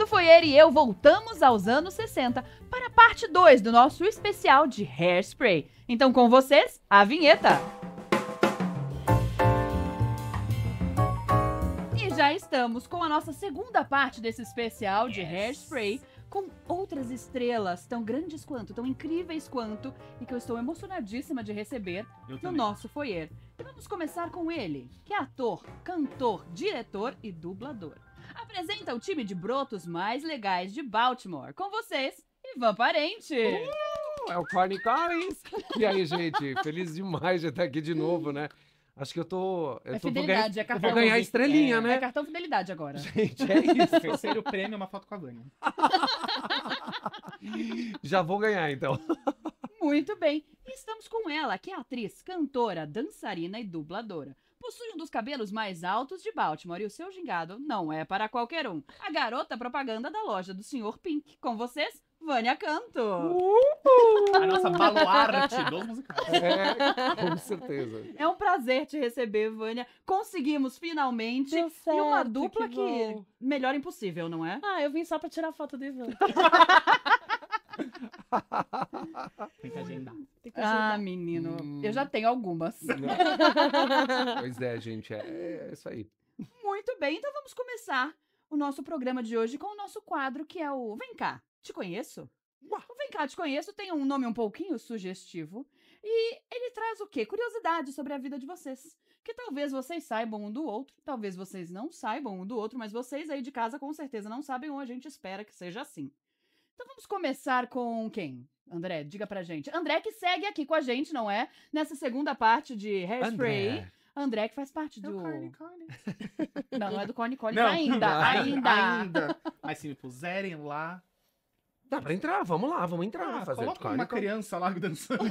Fernando Foyer e eu voltamos aos anos 60 para a parte 2 do nosso especial de Hairspray. Então, com vocês, a vinheta! E já estamos com a nossa segunda parte desse especial de yes. Hairspray com outras estrelas tão grandes quanto, tão incríveis quanto, e que eu estou emocionadíssima de receber no nosso foyer. E vamos começar com ele, que é ator, cantor, diretor e dublador apresenta o time de brotos mais legais de Baltimore. Com vocês, Ivan Parente. Uh, é o Corny Collins. E aí, gente? Feliz demais de estar aqui de novo, né? Acho que eu tô. Eu é tô, fidelidade, vou ganhar, é cartão. Eu vou ganhar estrelinha, é, né? É cartão fidelidade agora. Gente, é isso. Terceiro prêmio é uma foto com a Vânia. Já vou ganhar, então. Muito bem. estamos com ela, que é atriz, cantora, dançarina e dubladora possui um dos cabelos mais altos de Baltimore e o seu gingado não é para qualquer um. A garota propaganda da loja do Sr. Pink. Com vocês, Vânia Canto. Uhul. A nossa baluarte dos musicais. É, com certeza. É um prazer te receber, Vânia. Conseguimos finalmente. Deu certo, e uma dupla que, que melhor impossível, não é? Ah, eu vim só para tirar foto do Ivan. Tem que agendar. Tem que agendar. Ah, menino. Hum. Eu já tenho algumas. pois é, gente. É, é isso aí. Muito bem, então vamos começar o nosso programa de hoje com o nosso quadro, que é o Vem cá, te conheço? Uau. Vem cá, te conheço, tem um nome um pouquinho sugestivo. E ele traz o quê? Curiosidade sobre a vida de vocês. Que talvez vocês saibam um do outro, talvez vocês não saibam um do outro, mas vocês aí de casa com certeza não sabem ou a gente espera que seja assim. Então vamos começar com quem? André, diga pra gente. André que segue aqui com a gente, não é? Nessa segunda parte de Hairspray. André. André que faz parte é do. Corny, Corny. Não, não é do Corny Corny. Não, ainda, não, ainda. Ainda. Mas se me puserem lá. Dá pra entrar, vamos lá, vamos entrar. Ah, fazer coloca uma criança lá dançando.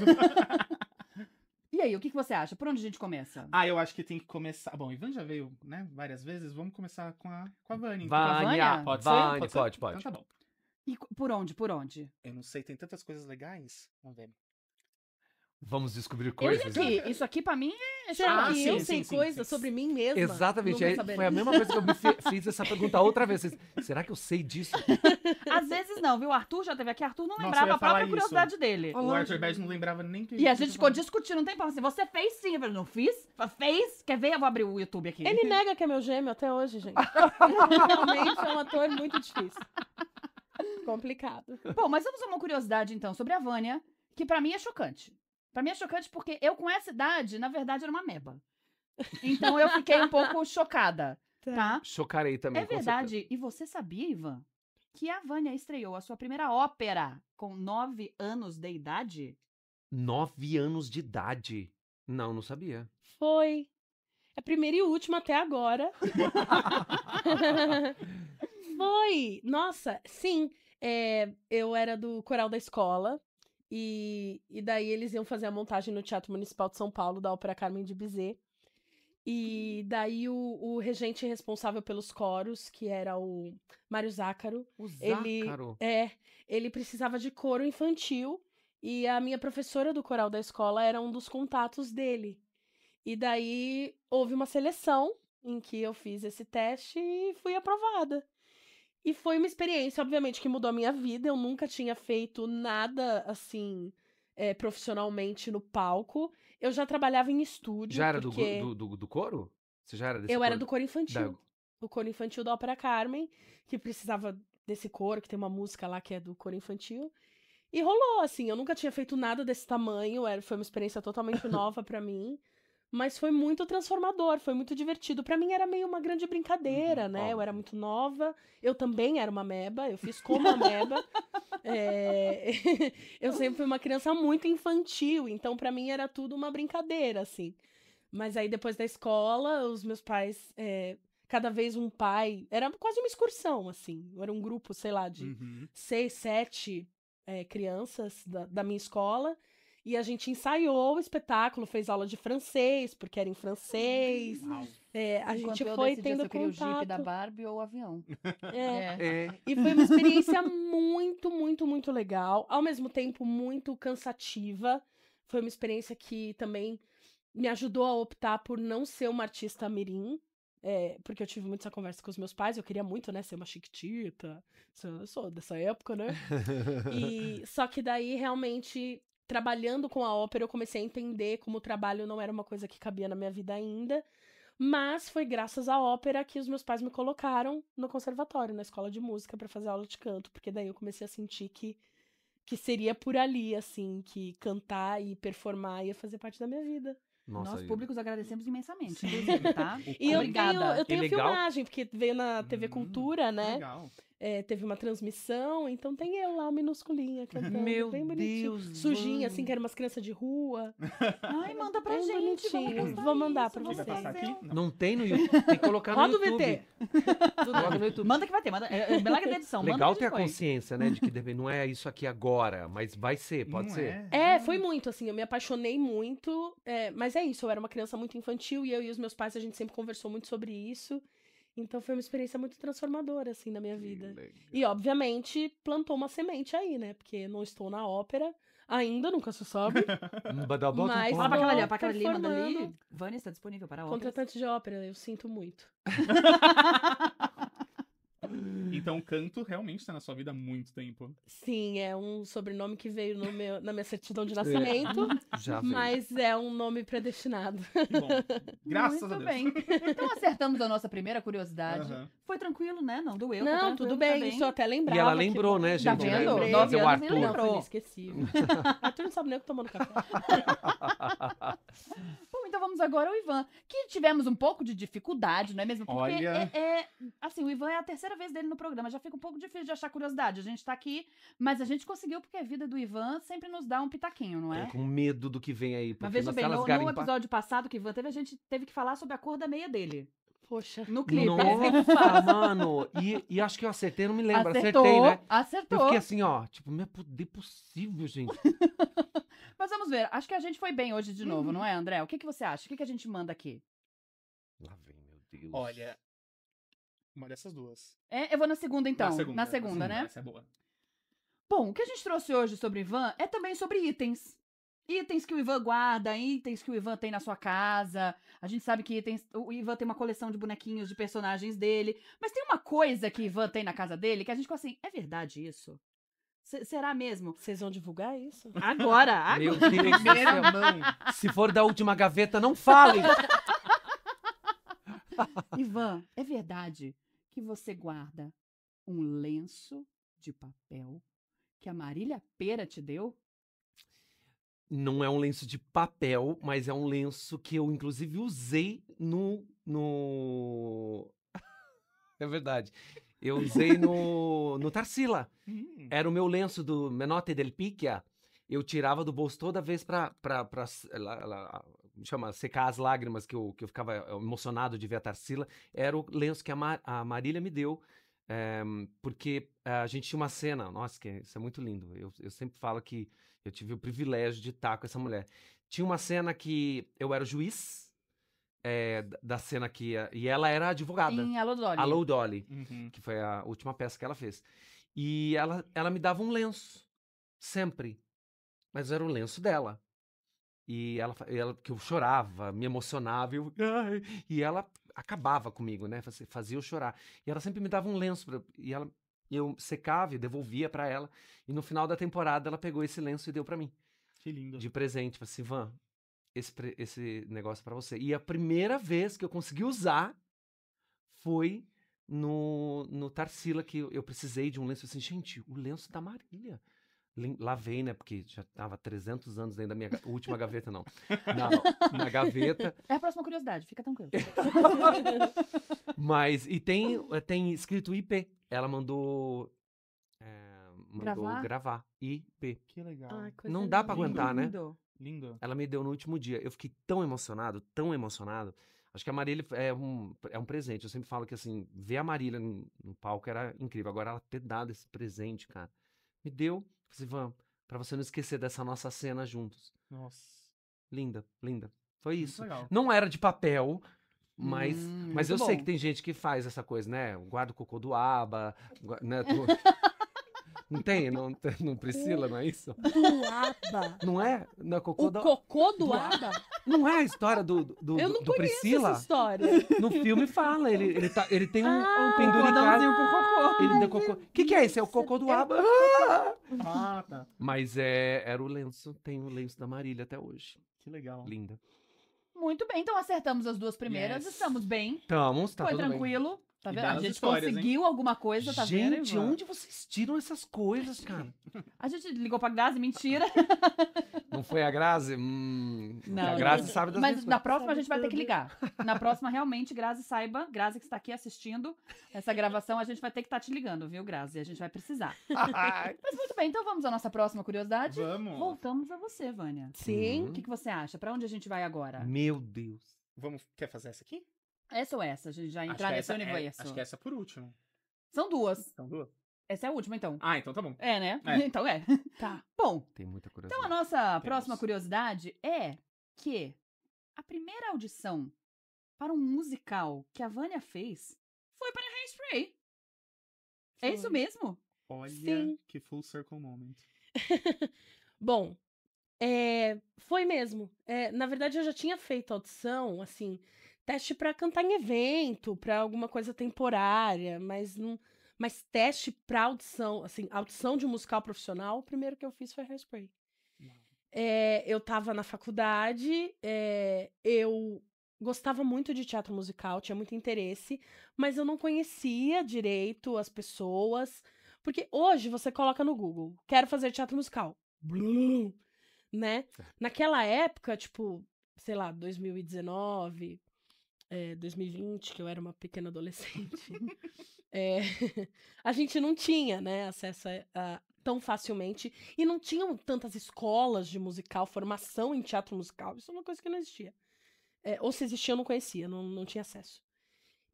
e aí, o que, você acha? Por onde a gente começa? Ah, eu acho que tem que começar. Bom, Ivan já veio, né, várias vezes. Vamos começar com a, com a Vânia. Então. Vânia, então, pode ser? Pode, pode, pode. Então tá bom. E por onde? Por onde? Eu não sei, tem tantas coisas legais. Vamos ver. Vamos descobrir coisas. Aqui, isso aqui para mim é chato. ah, sim, eu sim, sei sim, coisas sobre mim mesmo Exatamente. É, foi a mesma coisa que eu me fiz essa pergunta outra vez. Será que eu sei disso? Às vezes não, viu? O Arthur já teve aqui. Arthur não Nossa, lembrava a própria isso. curiosidade dele. O Arthur Bad não lembrava nem que. E a gente ficou discutindo um tempo assim: você fez sim? Eu falei, não fiz? Fez? Quer ver? Eu vou abrir o YouTube aqui. Ele nega que é meu gêmeo até hoje, gente. Realmente é um ator muito difícil. Complicado. Bom, mas vamos a uma curiosidade, então, sobre a Vânia, que para mim é chocante. Para mim é chocante porque eu, com essa idade, na verdade, era uma meba. Então eu fiquei um pouco chocada, tá. tá? Chocarei também. É verdade. E você sabia, Ivan, que a Vânia estreou a sua primeira ópera com nove anos de idade? Nove anos de idade? Não, não sabia. Foi. É a primeira e última até agora. Foi. Nossa, sim. É, eu era do coral da escola. E, e daí eles iam fazer a montagem no Teatro Municipal de São Paulo, da Ópera Carmen de Bizet. E hum. daí o, o, regente responsável pelos coros, que era o Mário Zácaro, o Zácaro. ele é, ele precisava de coro infantil e a minha professora do coral da escola era um dos contatos dele. E daí houve uma seleção em que eu fiz esse teste e fui aprovada. E foi uma experiência, obviamente, que mudou a minha vida. Eu nunca tinha feito nada assim. É, profissionalmente no palco. Eu já trabalhava em estúdio. Já era porque... do, do, do, coro? Você já era desse Eu coro... era do coro infantil. Da... Do coro infantil da Ópera Carmen, que precisava desse coro, que tem uma música lá que é do coro infantil. E rolou, assim, eu nunca tinha feito nada desse tamanho, era, foi uma experiência totalmente nova para mim mas foi muito transformador, foi muito divertido. Para mim era meio uma grande brincadeira, uhum, né? Óbvio. Eu era muito nova, eu também era uma meba, eu fiz como uma meba. é... eu sempre fui uma criança muito infantil, então para mim era tudo uma brincadeira, assim. Mas aí depois da escola, os meus pais, é... cada vez um pai, era quase uma excursão, assim. Era um grupo, sei lá, de uhum. seis, sete é, crianças da, da minha escola e a gente ensaiou o espetáculo, fez aula de francês, porque era em francês. É, a Enquanto gente foi tendo se contato. o Jeep da Barbie ou o avião. É. É. E foi uma experiência muito, muito, muito legal. Ao mesmo tempo, muito cansativa. Foi uma experiência que também me ajudou a optar por não ser uma artista mirim. É, porque eu tive muito essa conversa com os meus pais, eu queria muito, né, ser uma chiquitita, eu sou dessa época, né? E, só que daí, realmente, trabalhando com a ópera, eu comecei a entender como o trabalho não era uma coisa que cabia na minha vida ainda. Mas foi graças à ópera que os meus pais me colocaram no conservatório, na escola de música, para fazer aula de canto, porque daí eu comecei a sentir que, que seria por ali, assim, que cantar e performar ia fazer parte da minha vida. Nossa, Nós, públicos, eu... agradecemos imensamente, inclusive, tá? e eu Obrigada. tenho, eu tenho filmagem, porque veio na TV hum, Cultura, hum, né? Legal é, teve uma transmissão, então tem eu lá, minusculinha, cantando, Meu bem bonitinho. Deus, Sujinha, assim, que era umas crianças de rua. Ai, manda pra bem gente, bonitinho. Vou mandar isso, pra vocês. aqui? Não. Não tem no YouTube, tem que colocar no Roda o VT. YouTube. no YouTube. Manda que vai ter, manda, é, é milagre da edição. Legal ter a consciência, né, de que não é isso aqui agora, mas vai ser, pode Não ser. É. é, foi muito, assim, eu me apaixonei muito, é, mas é isso, eu era uma criança muito infantil e eu e os meus pais, a gente sempre conversou muito sobre isso. Então foi uma experiência muito transformadora, assim, na minha que vida. Legal. E, obviamente, plantou uma semente aí, né? Porque não estou na ópera, ainda nunca se sabe. mas fala pra aquela ali, ó, pra aquela ali, manda Vânia está disponível para ópera. Contratante de ópera, eu sinto muito. Hum. então, canto realmente está na sua vida há muito tempo. Sim, é um sobrenome que veio no meu, na minha certidão de é. nascimento, Já mas é um nome predestinado. bom, graças Muito a Deus. bem. Então acertamos a nossa primeira curiosidade. Foi tranquilo, né? Não doeu. Tá não, tudo tá bem, tá isso eu até lembrava. E ela que- lembrou, né, tá gente? Né? vendo? Lembrou. Nove é o anos Arthur. Não, foi esqueci. Arthur não sabe nem o que tomou no café. então vamos agora ao Ivan, que tivemos um pouco de dificuldade, não é mesmo? Porque Olha... é, é, assim, o Ivan é a terceira vez dele no programa, já fica um pouco difícil de achar curiosidade. A gente tá aqui, mas a gente conseguiu porque a vida do Ivan sempre nos dá um pitaquinho, não é? é com medo do que vem aí. Mas veja bem, no, no episódio passado que Ivan teve, a gente teve que falar sobre a cor da meia dele. Poxa. No clipe. Nossa, ah, mano. E, e acho que eu acertei, não me lembro. Acertou, acertei, né? Acertou. Eu fiquei assim, ó. Tipo, não é possível, gente. Mas vamos ver. Acho que a gente foi bem hoje de novo, uhum. não é, André? O que, que você acha? O que, que a gente manda aqui? Lá vem, meu Deus. Olha. Uma dessas duas. É, eu vou na segunda, então. Na segunda, na segunda, na segunda né? Essa é boa. Bom, o que a gente trouxe hoje sobre Ivan é também sobre itens itens que o Ivan guarda, itens que o Ivan tem na sua casa. A gente sabe que itens, o Ivan tem uma coleção de bonequinhos de personagens dele. Mas tem uma coisa que o Ivan tem na casa dele que a gente fala assim: é verdade isso? C será mesmo? Vocês vão divulgar isso? Agora, agora. Meu Deus, Primeira Se for da última gaveta, não falem. Ivan, é verdade que você guarda um lenço de papel que a Marília Pera te deu? Não é um lenço de papel, mas é um lenço que eu, inclusive, usei no. no... é verdade. Eu usei no, no Tarsila. Hum. Era o meu lenço do Menote del Picchia. Eu tirava do bolso toda vez pra, pra, pra ela, ela, chama, secar as lágrimas que eu, que eu ficava eh, emocionado de ver a Tarsila. Era o lenço que a, Mar, a Marília me deu. É, porque eh, a gente tinha uma cena, nossa, que é, isso é muito lindo. Eu, eu sempre falo que eu tive o privilégio de estar com essa mulher. Tinha uma cena que eu era o juiz. É, da cena que. E ela era advogada. Em Hello Dolly. Hello Dolly, uhum. que foi a última peça que ela fez. E ela, ela me dava um lenço. Sempre. Mas era o lenço dela. E ela, ela que eu chorava, me emocionava, eu, ai, e ela acabava comigo, né? Fazia eu chorar. E ela sempre me dava um lenço. Pra, e ela eu secava e devolvia para ela. E no final da temporada ela pegou esse lenço e deu para mim. Que lindo. De presente, falei assim, Van, esse, esse negócio é para você. E a primeira vez que eu consegui usar foi no, no Tarsila, que eu precisei de um lenço. assim, gente, o lenço da Marília. Lavei, né? Porque já tava 300 anos dentro da minha última gaveta, não. Na, na gaveta. É a próxima curiosidade, fica tranquilo. Mas, e tem, eh, tem escrito IP ela mandou. É, mandou gravar? gravar IP. Que legal. Não dá para aguentar, né? Lindo. Ela me deu no último dia. Eu fiquei tão emocionado, tão emocionado. Acho que a Marília é um, é um presente. Eu sempre falo que, assim, ver a Marília no, palco era incrível. Agora ela ter dado esse presente, cara. Me deu. Falei, Ivan, assim, pra você não esquecer dessa nossa cena juntos. Nossa. Linda, linda. Foi isso. Não era de papel, mas, hum, mas eu bom. sei que tem gente que faz essa coisa, né? Guarda o cocô do aba, né? Não tem? Não, não Priscila, não é isso? Doaba. Não é? Não é cocô o do... cocô Não é a história do, do, Eu não do Priscila? Essa história. No filme fala, ele, ele, tá, ele tem um, ah, um penduricário. com cocô. Ele tem cocô. O que, que é esse? É o cocô do é aba. Ah, tá. Mas é, era o lenço, tem o lenço da Marília até hoje. Que legal. Linda muito bem. Então acertamos as duas primeiras, yes. estamos bem. Estamos, tá Foi tranquilo. Bem. Tá vendo? A gente conseguiu hein? alguma coisa, tá gente, vendo? Gente, onde vocês tiram essas coisas, cara? a gente ligou pra Grazi, mentira. Não foi a Grazi? Hum, não. A Grazi sabe das Mas na próxima a gente vai ter que ligar. Na próxima, realmente, Grazi saiba, Grazi que está aqui assistindo essa gravação, a gente vai ter que estar tá te ligando, viu, Grazi? A gente vai precisar. Mas muito bem, então vamos à nossa próxima curiosidade. Vamos. Voltamos a você, Vânia. Sim. O que, que você acha? Pra onde a gente vai agora? Meu Deus. Vamos, quer fazer essa aqui? Essa ou essa? A gente já entrar nesse é, universo. É, acho que essa é por último. São duas. São duas. Essa é a última, então. Ah, então tá bom. É, né? É. Então é. Tá. Bom. Tem muita curiosidade. Então a nossa próxima curiosidade é que a primeira audição para um musical que a Vânia fez foi para Spray*. É isso mesmo? Olha Sim. que full circle moment. bom, é, foi mesmo. É, na verdade, eu já tinha feito audição, assim, Teste para cantar em evento, para alguma coisa temporária, mas não. Mas teste para audição, assim, audição de musical profissional, o primeiro que eu fiz foi Hairspray. É, eu estava na faculdade, é, eu gostava muito de teatro musical, tinha muito interesse, mas eu não conhecia direito as pessoas. Porque hoje você coloca no Google, quero fazer teatro musical. Blum, né? É. Naquela época, tipo, sei lá, 2019, é, eh, 2020, que eu era uma pequena adolescente, é, a gente não tinha né, acesso a, a, tão facilmente e não tinham tantas escolas de musical, formação em teatro musical. Isso é uma coisa que não existia. É, ou se existia, eu não conhecia, não, não tinha acesso.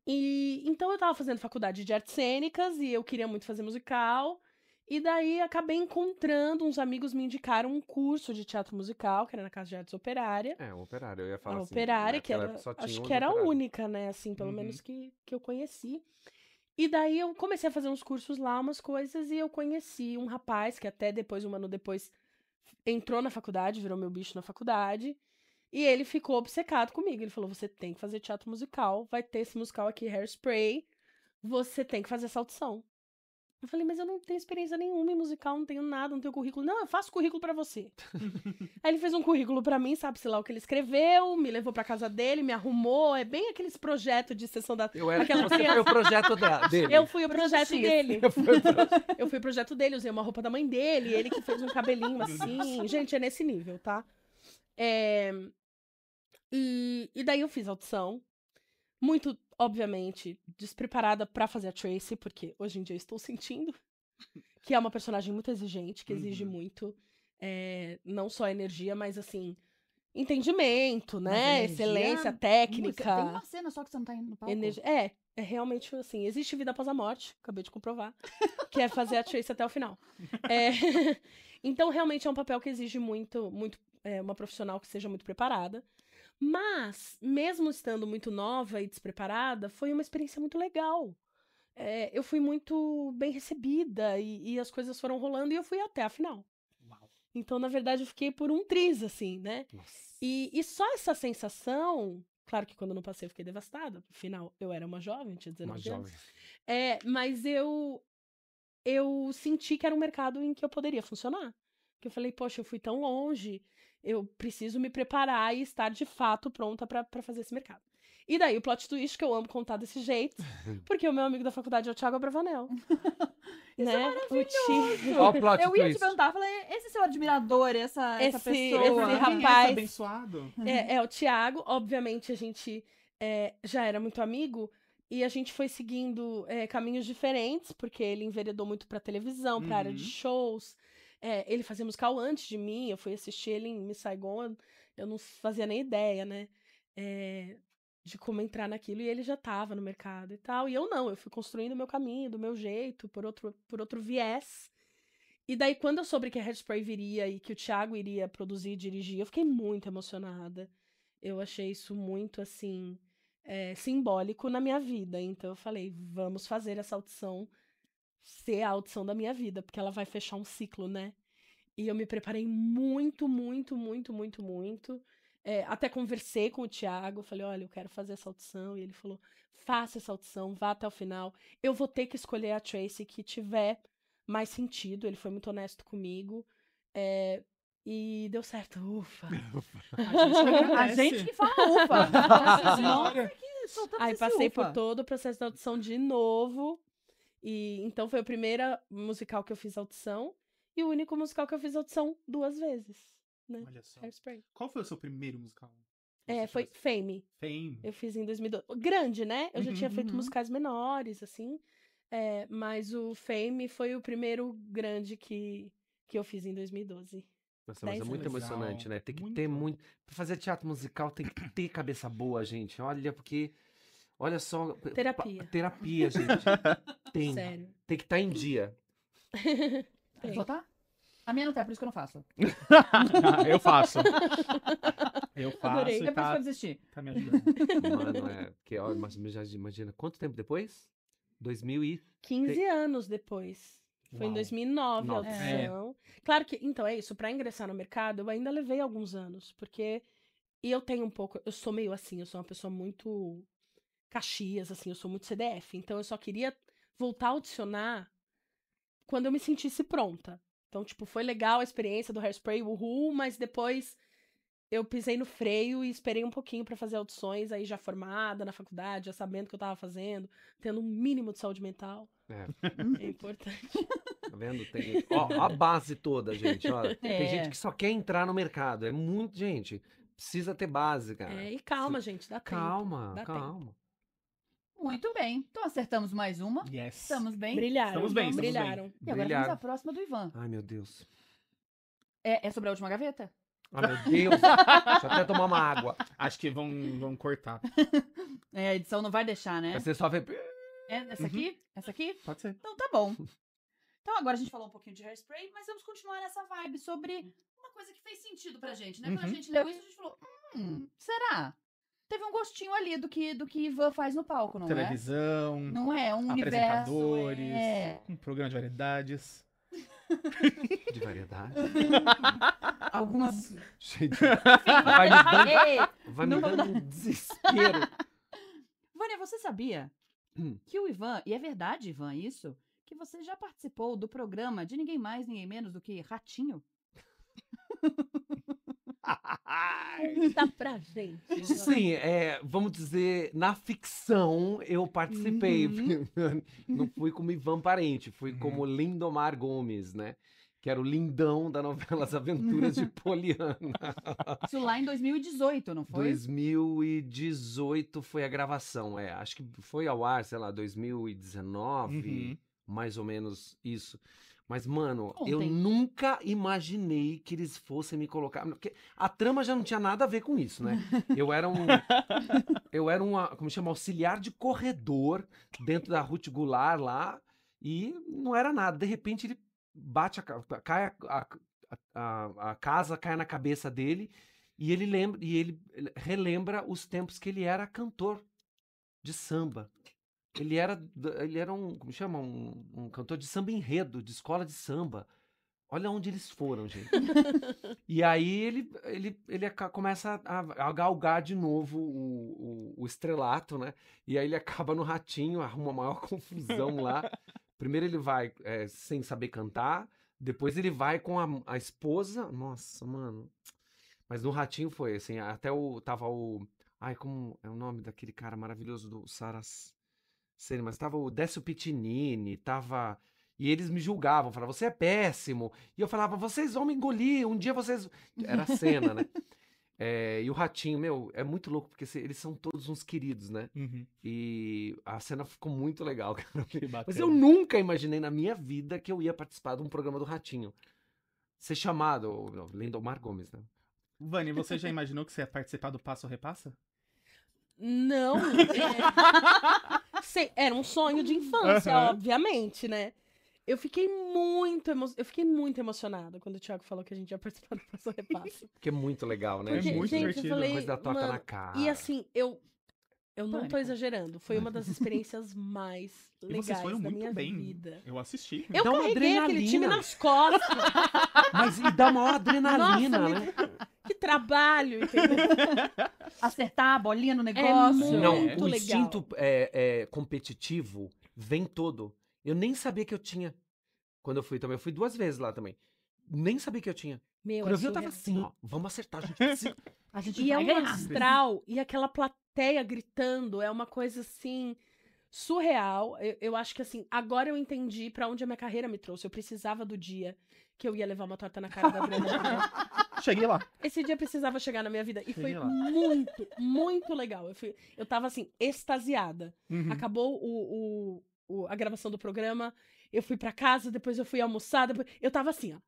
E então eu estava fazendo faculdade de artes cênicas e eu queria muito fazer musical. E daí acabei encontrando, uns amigos me indicaram um curso de teatro musical, que era na Casa de Artes Operária. É, Operária, eu ia falar a assim. Operária, que era, acho que era a única, né, assim, pelo uhum. menos que, que eu conheci. E daí eu comecei a fazer uns cursos lá, umas coisas, e eu conheci um rapaz que até depois, um ano depois, entrou na faculdade, virou meu bicho na faculdade. E ele ficou obcecado comigo. Ele falou: você tem que fazer teatro musical, vai ter esse musical aqui, hairspray. Você tem que fazer essa audição. Eu falei, mas eu não tenho experiência nenhuma em musical, não tenho nada, não tenho currículo. Não, eu faço currículo para você. Aí ele fez um currículo para mim, sabe, sei lá o que ele escreveu, me levou para casa dele, me arrumou. É bem aqueles projetos de sessão da. Eu era, Aquela você criança. foi o projeto dele. Eu fui o projeto assim, dele. Eu fui o projeto. dele, usei uma roupa da mãe dele, ele que fez um cabelinho assim. Gente, é nesse nível, tá? É... E, e daí eu fiz audição. Muito obviamente, despreparada para fazer a Tracy, porque hoje em dia estou sentindo que é uma personagem muito exigente, que exige uhum. muito, é, não só energia, mas assim, entendimento, né? Energia, Excelência é técnica. Tem uma cena só que você não tá indo no palco. Energia, é, é realmente assim, existe vida após a morte, acabei de comprovar, que é fazer a Tracy até o final. É, então, realmente é um papel que exige muito, muito é, uma profissional que seja muito preparada. Mas, mesmo estando muito nova e despreparada, foi uma experiência muito legal. É, eu fui muito bem recebida e, e, as coisas foram rolando e eu fui até a final. Uau. Então, na verdade, eu fiquei por um triz, assim, né? E, e, só essa sensação. Claro que quando eu não passei eu fiquei devastada, afinal eu era uma jovem, tinha 19 uma anos. Jovem. É, mas eu eu senti que era um mercado em que eu poderia funcionar. Que eu falei, poxa, eu fui tão longe, eu preciso me preparar e estar de fato pronta para fazer esse mercado. E daí o plot twist que eu amo contar desse jeito, porque o meu amigo da faculdade é o Thiago Abravanel. Isso é né? é maravilhoso. O plot eu ia twist. te perguntar, falei, esse seu admirador, essa, esse, essa pessoa, esse é rapaz. É, abençoado? Uhum. É, é, o Thiago, obviamente a gente é, já era muito amigo e a gente foi seguindo é, caminhos diferentes, porque ele enveredou muito para televisão, para uhum. área de uhum. shows. É, ele fazia musical antes de mim, eu fui assistir ele em Miss Saigon, eu não fazia nem ideia, né? É, de como entrar naquilo, e ele já estava no mercado e tal. E eu não, eu fui construindo o meu caminho, do meu jeito, por outro, por outro viés. E daí, quando eu soube que a Headspray viria e que o Thiago iria produzir e dirigir, eu fiquei muito emocionada. Eu achei isso muito, assim, é, simbólico na minha vida. Então, eu falei, vamos fazer essa audição ser a audição da minha vida, porque ela vai fechar um ciclo, né? E eu me preparei muito, muito, muito, muito, muito. É, até conversei com o Tiago, falei, olha, eu quero fazer essa audição. E ele falou, faça essa audição, vá até o final. Eu vou ter que escolher a Tracy que tiver mais sentido. Ele foi muito honesto comigo. É, e deu certo, ufa. ufa. A, gente, a gente que fala ufa. Nossa, que Aí passei ufa. por todo o processo da audição de novo. E então foi a primeira musical que eu fiz audição e o único musical que eu fiz audição duas vezes. Né? Olha só. Hairspray. Qual foi o seu primeiro musical? É, foi Fame. Fame. Eu fiz em 2012. Grande, né? Eu já uhum, tinha feito uhum. musicais menores, assim. É, mas o Fame foi o primeiro grande que, que eu fiz em 2012. Nossa, mas é muito emocionante, né? Tem que muito ter muito. Pra fazer teatro musical tem que ter cabeça boa, gente. Olha, porque Olha só. Terapia. Terapia, gente. Tem. Sério. Tem que estar tá em dia. Tem. tá? A minha não tá, é por isso que eu não faço. Ah, eu faço. Eu faço. Adorei. Depois tá, que eu desisti. Tá me ajudando. Mano, é. Porque, ó, imagina, imagina quanto tempo depois? 2000 e... 15 Tem... anos depois. Foi Uau. em 2009 Nossa. a audição. É. Claro que, então é isso, para ingressar no mercado eu ainda levei alguns anos, porque e eu tenho um pouco, eu sou meio assim, eu sou uma pessoa muito Caxias, assim, eu sou muito CDF, então eu só queria voltar a audicionar quando eu me sentisse pronta. Então, tipo, foi legal a experiência do Hairspray, uhul, mas depois eu pisei no freio e esperei um pouquinho para fazer audições, aí já formada na faculdade, já sabendo o que eu tava fazendo, tendo um mínimo de saúde mental. É, é importante. Tá vendo? Tem... Ó, a base toda, gente. Ó, é. Tem gente que só quer entrar no mercado. É muito, gente. Precisa ter base, cara. É, e calma, gente. Dá calma, tempo. Calma, dá calma. Tempo. Muito bem. Então acertamos mais uma. Yes. Estamos bem. Brilharam. Estamos então, bem, estamos Brilharam. bem. E agora Brilharam. vamos à próxima do Ivan. Ai, meu Deus. É, é sobre a última gaveta? ai ah, meu Deus. Deixa eu até tomar uma água. Acho que vão, vão cortar. É, a edição não vai deixar, né? Vai ser só ver... É, essa uhum. aqui? Essa aqui? Pode ser. Então tá bom. Então agora a gente falou um pouquinho de hairspray, mas vamos continuar nessa vibe sobre uma coisa que fez sentido pra gente, né? Quando a uhum. gente leu isso, a gente falou, hum, será? teve um gostinho ali do que do que Ivan faz no palco, não Televisão, é? Televisão. Não é um apresentadores, universo. É... Um programa de variedades. De variedade? Algumas. Gente, vai me dando, vai me dando um desespero. Vânia, você sabia hum. que o Ivan, e é verdade, Ivan, isso, que você já participou do programa de ninguém mais, ninguém menos do que Ratinho? Está pra gente. Sim, é, vamos dizer, na ficção eu participei. Uhum. Não fui como Ivan Parente, fui uhum. como Lindomar Gomes, né? que era o lindão da novela As Aventuras de Poliana. Isso lá em 2018, não foi? 2018 foi a gravação, é. Acho que foi ao ar, sei lá, 2019, uhum. mais ou menos isso. Mas, mano, Ontem. eu nunca imaginei que eles fossem me colocar. Porque a trama já não tinha nada a ver com isso, né? Eu era um. eu era um. Como chama? Auxiliar de corredor dentro da Ruth Goulart lá. E não era nada. De repente ele bate a. cai a, a, a, a casa cai na cabeça dele. E ele lembra. E ele relembra os tempos que ele era cantor de samba. Ele era, ele era um, como chama? Um, um cantor de samba enredo, de escola de samba. Olha onde eles foram, gente. e aí ele, ele, ele começa a, a galgar de novo o, o, o, estrelato, né? E aí ele acaba no ratinho, arruma maior confusão lá. Primeiro ele vai é, sem saber cantar, depois ele vai com a, a, esposa. Nossa, mano. Mas no ratinho foi assim, até o. Tava o. Ai, como é o nome daquele cara maravilhoso do Saras sei, mas tava o Décio Pitinini, tava. E eles me julgavam, falavam, você é péssimo. E eu falava, vocês vão me engolir, um dia vocês. Era a cena, né? É, e o Ratinho, meu, é muito louco, porque eles são todos uns queridos, né? Uhum. E a cena ficou muito legal, cara. Mas eu nunca imaginei na minha vida que eu ia participar de um programa do Ratinho. Ser chamado, não, Lindomar Gomes, né? Vani, você já imaginou que você ia participar do Passo Repassa? Não. É passei. Era um sonho de infância, uhum. obviamente, né? Eu fiquei muito emo... eu fiquei muito emocionada quando o Thiago falou que a gente ia participar do Passo Repasso. Porque é muito legal, né? Porque, é muito gente, divertido. Falei, Coisa da toca mano, na cara. E assim, eu eu não estou exagerando. Foi uma das experiências mais legais e vocês foram da minha bem. vida. Eu assisti. Eu dá uma adrenalina. aquele time nas costas. Mas e dá maior adrenalina, Nossa, né? Que trabalho, entendeu? Acertar a bolinha no é negócio. É não, muito o instinto é, é, competitivo vem todo. Eu nem sabia que eu tinha. Quando eu fui também. Eu fui duas vezes lá também. Nem sabia que eu tinha. Meu, Quando eu vi, eu assim tava é assim, ó, vamos acertar, a gente precisa. A gente e é um astral, e aquela plateia plateia gritando, é uma coisa assim surreal. Eu, eu acho que assim, agora eu entendi para onde a minha carreira me trouxe. Eu precisava do dia que eu ia levar uma torta na cara da Bruna. Cheguei lá. Esse dia precisava chegar na minha vida. E Cheguei foi lá. muito, muito legal. Eu, fui, eu tava assim, extasiada. Uhum. Acabou o, o, o, a gravação do programa. Eu fui para casa, depois eu fui almoçar. Depois... Eu tava assim, ó.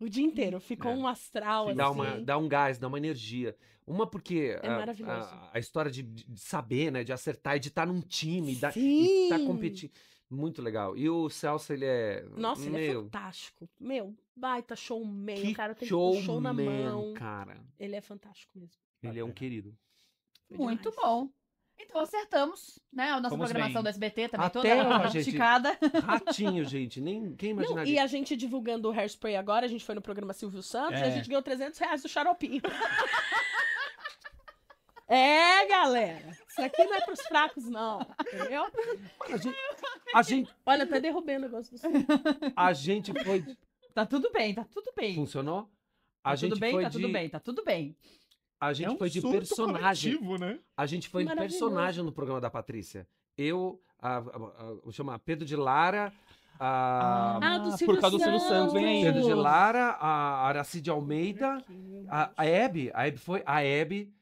O dia inteiro. Ficou é. um astral, dá assim. Uma, dá um gás, dá uma energia. Uma porque é a, a, a, história de, de, saber, né? De acertar e de estar tá num time. Da, e estar tá competindo. Muito legal. E o Celso, ele é... Nossa, meu, ele é fantástico. Meu, baita showman. Que o cara tem um show na mão. cara. Ele é fantástico mesmo. Ele é um querido. Muito bom. Então acertamos, né? A nossa Fomos programação bem. do SBT também Até, toda ó, ela gente, Ratinho, gente, nem quem imaginaria. Não, e a gente divulgando o hairspray agora, a gente foi no programa Silvio Santos é. e a é. gente ganhou 300 reais do xaropinho. É, galera. Isso aqui não é pros fracos, não. Entendeu? A gente, a gente... Olha, tá derrubando o negócio do sonho. A gente foi. Tá tudo bem, tá tudo bem. Funcionou? A tá gente tudo bem, foi tá de... tudo bem, tá tudo bem. A é gente é um foi de personagem. Né? A gente foi de personagem no programa da Patrícia. Eu, a, a, a, vou chamar Pedro de Lara. A, ah, do ah, Silvio por causa do Silvio Santos, vem aí. Pedro de Lara, a Aracide Almeida, a, a A Hebe foi. A Hebe.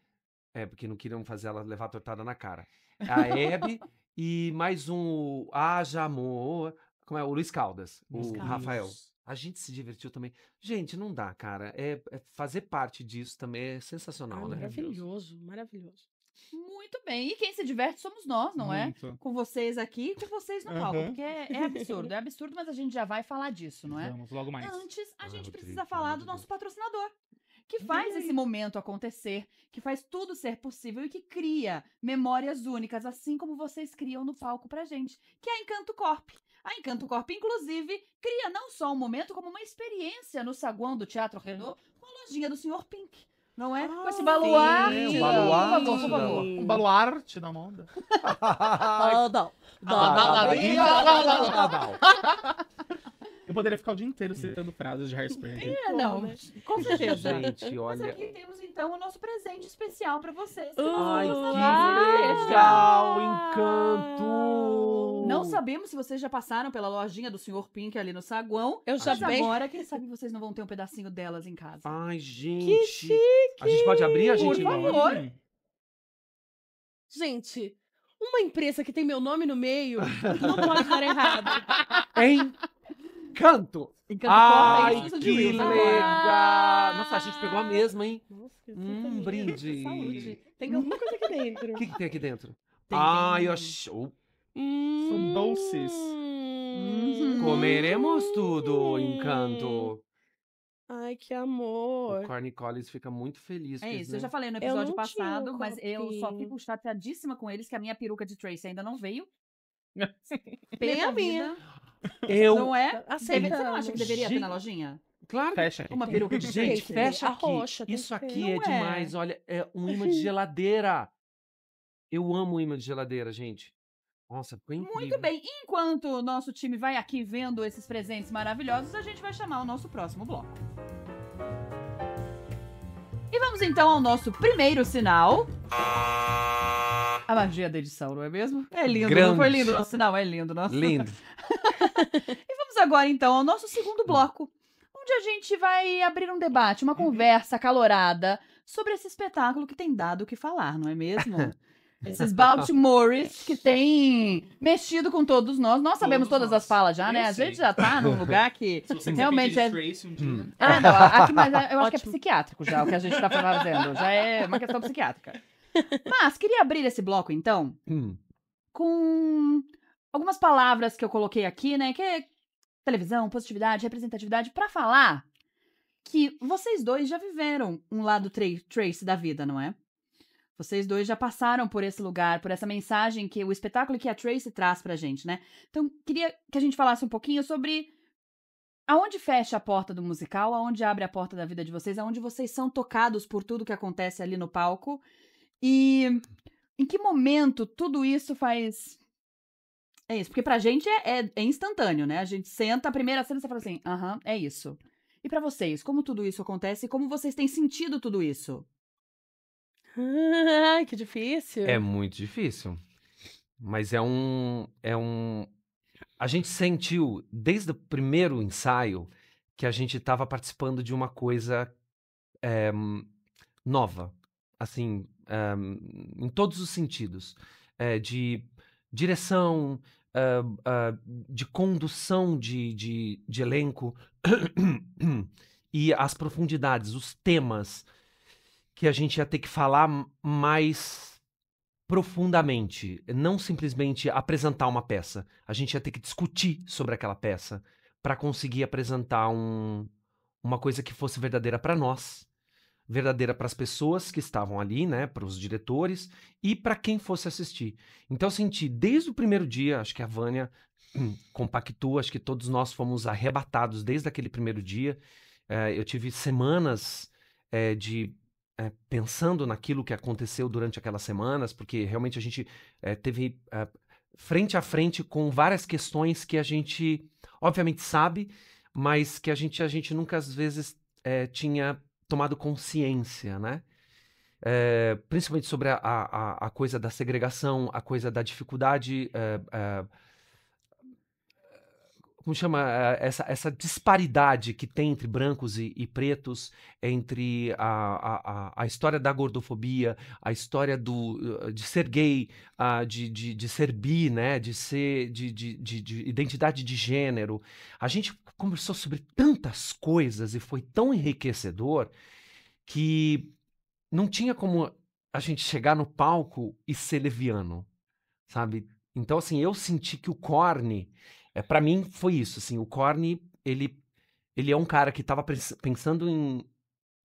É, porque não queriam fazer ela levar a tortada na cara. A Ebe e mais um. Ah, já amor. Como é? O Luiz Caldas. Luiz o Carlos. Rafael. A gente se divertiu também. Gente, não dá, cara. É, é fazer parte disso também é ah, sensacional, ah, né? Maravilhoso, maravilhoso. Muito bem. E quem se diverte somos nós, não é? Muito. é? Com vocês aqui com vocês no palco. Uhum. Porque é, é, absurdo, é absurdo, mas a gente já vai falar disso, não é? Vamos, logo mais. Antes, a ah, gente precisa falar do nosso patrocinador. Que faz esse momento acontecer, que faz tudo ser possível e que cria memórias únicas, assim como vocês criam no palco pra gente, que é a Encanto Corp. A Encanto Corp, inclusive, cria não só um momento, como uma experiência no saguão do Teatro Renault com a lojinha do Sr. Pink. Não é? Ah, com esse ah, baluarte. Sim, um baluarte. Um baluarte na onda. Não, não. Não, não, não. Eu poderia ficar o dia inteiro citando frases de Hairspray. É, não, né? com certeza. Gente, olha. Mas aqui temos então o nosso presente especial pra vocês. Ai, que legal! Encanto! Não sabemos se vocês já passaram pela lojinha do Sr. Pink ali no saguão. Eu já mas bem... agora, quem sabe vocês não vão ter um pedacinho delas em casa. Ai, gente. Que chique! A gente pode abrir, a gente? Por favor. Não. Gente, uma empresa que tem meu nome no meio não pode dar errado. Hein? Encanto. Encanto Ai, que legal. Ah! Nossa, a gente pegou a mesma, hein? Nossa, que hum, que brinde. Saúde. Tem hum. alguma coisa aqui dentro. O que, que, tem aqui dentro? Tem, ah, tem. eu acho... São hum. doces. Hum. Comeremos tudo, Encanto. Ai, que amor. O Corny Collins fica muito feliz. É isso, né? eu já falei no episódio passado, mas eu só fico chateadíssima com eles que a minha peruca de Tracy ainda não veio. Bem a minha. Eu. Não é? Aceita. Você não acha que deveria ter na lojinha? Claro. Fecha. Uma peruca de gente, fecha aqui. Roxa, Isso aqui é, é demais. Olha, é um imã de geladeira. Eu amo imã de geladeira, gente. Nossa, foi incrível. Muito bem. Enquanto o nosso time vai aqui vendo esses presentes maravilhosos, a gente vai chamar o nosso próximo bloco. E vamos então ao nosso primeiro sinal. Ah. A magia da edição, não é mesmo? É lindo, Grande. não foi lindo? O sinal é lindo, nossa. Lindo. e vamos agora, então, ao nosso segundo bloco, onde a gente vai abrir um debate, uma uhum. conversa calorada sobre esse espetáculo que tem dado o que falar, não é mesmo? Esses Baltimore que tem mexido com todos nós. Nós sabemos todos todas nós. as falas já, né? a gente já tá num lugar que realmente é. Um ah, não. Aqui, mas é, eu acho que é psiquiátrico já o que a gente tá fazendo. Já é uma questão psiquiátrica. Mas queria abrir esse bloco, então, hum. com algumas palavras que eu coloquei aqui, né? Que é televisão, positividade, representatividade, para falar que vocês dois já viveram um lado tra Trace da vida, não é? Vocês dois já passaram por esse lugar, por essa mensagem que o espetáculo que a Tracy traz pra gente, né? Então, queria que a gente falasse um pouquinho sobre aonde fecha a porta do musical, aonde abre a porta da vida de vocês, aonde vocês são tocados por tudo que acontece ali no palco e em que momento tudo isso faz é isso, porque pra gente é, é, é instantâneo, né? A gente senta, a primeira cena você fala assim, aham, é isso. E para vocês, como tudo isso acontece e como vocês têm sentido tudo isso? Ah, que difícil. É muito difícil. Mas é um. É um. A gente sentiu, desde o primeiro ensaio, que a gente estava participando de uma coisa é, nova. Assim, é, em todos os sentidos. É, de direção, uh, uh, de condução de, de, de elenco e as profundidades, os temas que a gente ia ter que falar mais profundamente, não simplesmente apresentar uma peça. A gente ia ter que discutir sobre aquela peça para conseguir apresentar um, uma coisa que fosse verdadeira para nós verdadeira para as pessoas que estavam ali, né, para os diretores e para quem fosse assistir. Então eu senti desde o primeiro dia, acho que a Vânia hum, compactou, acho que todos nós fomos arrebatados desde aquele primeiro dia. É, eu tive semanas é, de é, pensando naquilo que aconteceu durante aquelas semanas, porque realmente a gente teve frente a frente com várias questões que a gente obviamente sabe, mas que a gente a gente nunca às vezes tinha tomado consciência, né? É, principalmente sobre a, a, a, coisa da segregação, a coisa da dificuldade é, como chama eh, essa, essa disparidade que tem entre brancos e, e pretos, entre a, a, a, história da gordofobia, a história do, eh, de ser gay, ah, de, de, de ser bi, né? de ser de, de, de, de identidade de gênero. A gente conversou sobre tantas coisas e foi tão enriquecedor que não tinha como a gente chegar no palco e ser leviano, sabe? Então, assim, eu senti que o Corne é, para mim foi isso, assim, o Corny, ele ele é um cara que estava pensando em,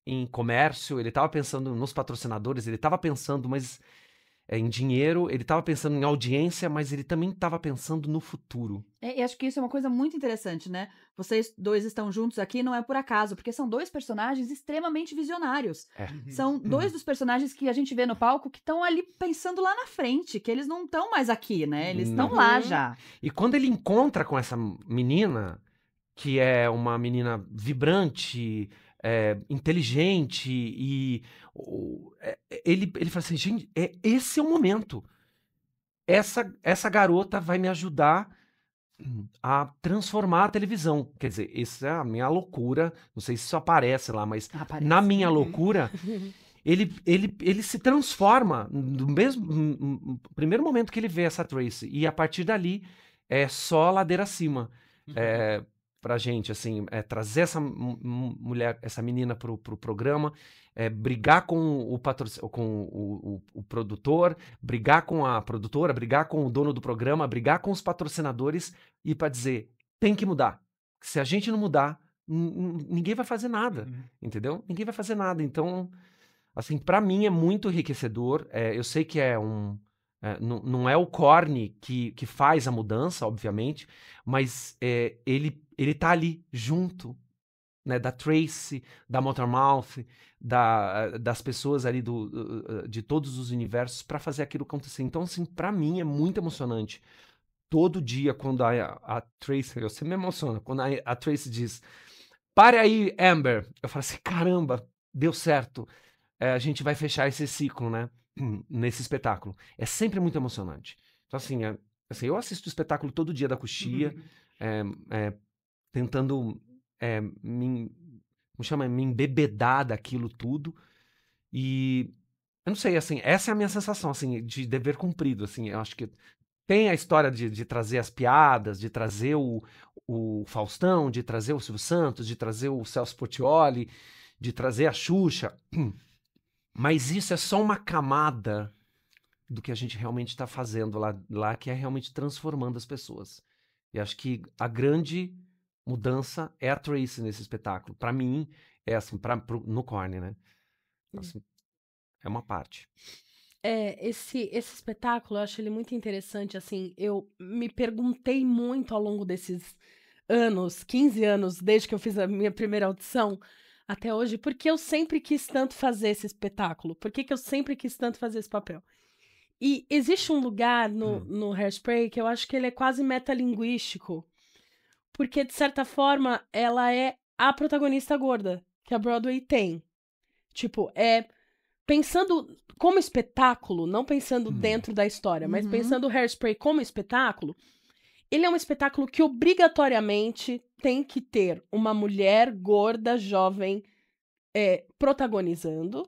em comércio, ele estava pensando nos patrocinadores, ele estava pensando, mas é, em dinheiro, ele estava pensando em audiência, mas ele também estava pensando no futuro. É, e acho que isso é uma coisa muito interessante, né? Vocês dois estão juntos aqui, não é por acaso, porque são dois personagens extremamente visionários. É. São dois dos personagens que a gente vê no palco que estão ali pensando lá na frente, que eles não estão mais aqui, né? Eles estão lá uhum. já. E quando ele encontra com essa menina, que é uma menina vibrante, é, inteligente e ou, é, ele, ele fala assim, gente, é, esse é o momento. Essa, essa garota vai me ajudar a transformar a televisão. Quer dizer, essa é a minha loucura. Não sei se isso aparece lá, mas aparece. na minha né? loucura, ele, ele, ele se transforma no mesmo no primeiro momento que ele vê essa Tracy. E a partir dali é só ladeira acima. Uhum. É, a gente, assim, é, trazer essa mulher, essa menina pro, pro programa, é, brigar com, o, patroc... com o, o, o, produtor, brigar com a produtora, brigar com o dono do programa, brigar com os patrocinadores e para dizer, tem que mudar. Se a gente não mudar, ninguém vai fazer nada, uhum. entendeu? Ninguém vai fazer nada. Então, assim, para mim é muito enriquecedor. É, eu sei que é um é, não, é o Corne que, que faz a mudança, obviamente, mas é, ele, ele tá ali junto, né? Da Tracy, da Motormouth, da, das pessoas ali do, de todos os universos para fazer aquilo acontecer. Então, assim, para mim é muito emocionante. Todo dia, quando a, a Tracy, eu sempre me emociona, quando a, a Tracy diz: Pare aí, Amber. Eu falo assim: caramba, deu certo. É, a gente vai fechar esse ciclo, né? nesse espetáculo. É sempre muito emocionante. Então, assim, é, assim eu assisto o espetáculo todo dia da coxia, uhum. é, tentando eh, me, como chama, me embebedar daquilo tudo. E eu não sei, assim, essa é a minha sensação, assim, de dever cumprido, assim, eu acho que tem a história de, de trazer as piadas, de trazer o, o Faustão, de trazer o Silvio Santos, de trazer o Celso Portioli, de trazer a Xuxa, Mas isso é só uma camada do que a gente realmente está fazendo lá, lá, que é realmente transformando as pessoas. E acho que a grande mudança é a Tracy nesse espetáculo. Para mim, é assim, pra, pro, no Corne, né? Hum. Assim, é uma parte. É, esse, esse espetáculo, eu acho ele muito interessante, assim, eu me perguntei muito ao longo desses anos, 15 anos, desde que eu fiz a minha primeira audição, até hoje, porque eu sempre quis tanto fazer esse espetáculo, porque que eu sempre quis tanto fazer esse papel. E existe um lugar no, hum. no Hairspray que eu acho que ele é quase metalinguístico, porque de certa forma ela é a protagonista gorda que a Broadway tem. Tipo, é pensando como espetáculo, não pensando hum. dentro da história, mas uhum. pensando o Hairspray como espetáculo, ele é um espetáculo que obrigatoriamente tem que ter uma mulher gorda, jovem, é, protagonizando.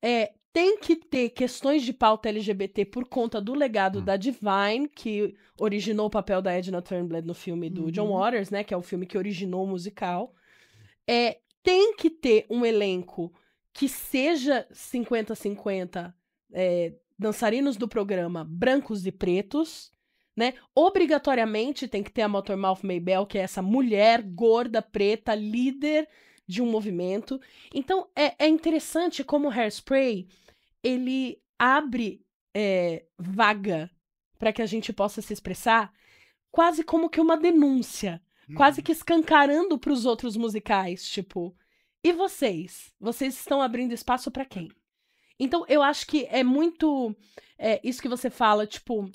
É, tem que ter questões de pauta LGBT por conta do legado uhum. da Divine, que originou o papel da Edna Turnblad no filme do uhum. John Waters, né? Que é o filme que originou o musical. É, tem que ter um elenco que seja 50-50 é, dançarinos do programa brancos e pretos né? Obrigatoriamente tem que ter a Motormouth Maybell, que é essa mulher gorda, preta, líder de um movimento. Então é, é interessante como o Hairspray ele abre é, vaga para que a gente possa se expressar, quase como que uma denúncia, uhum. quase que escancarando para os outros musicais, tipo. E vocês? Vocês estão abrindo espaço para quem? Então eu acho que é muito é, isso que você fala, tipo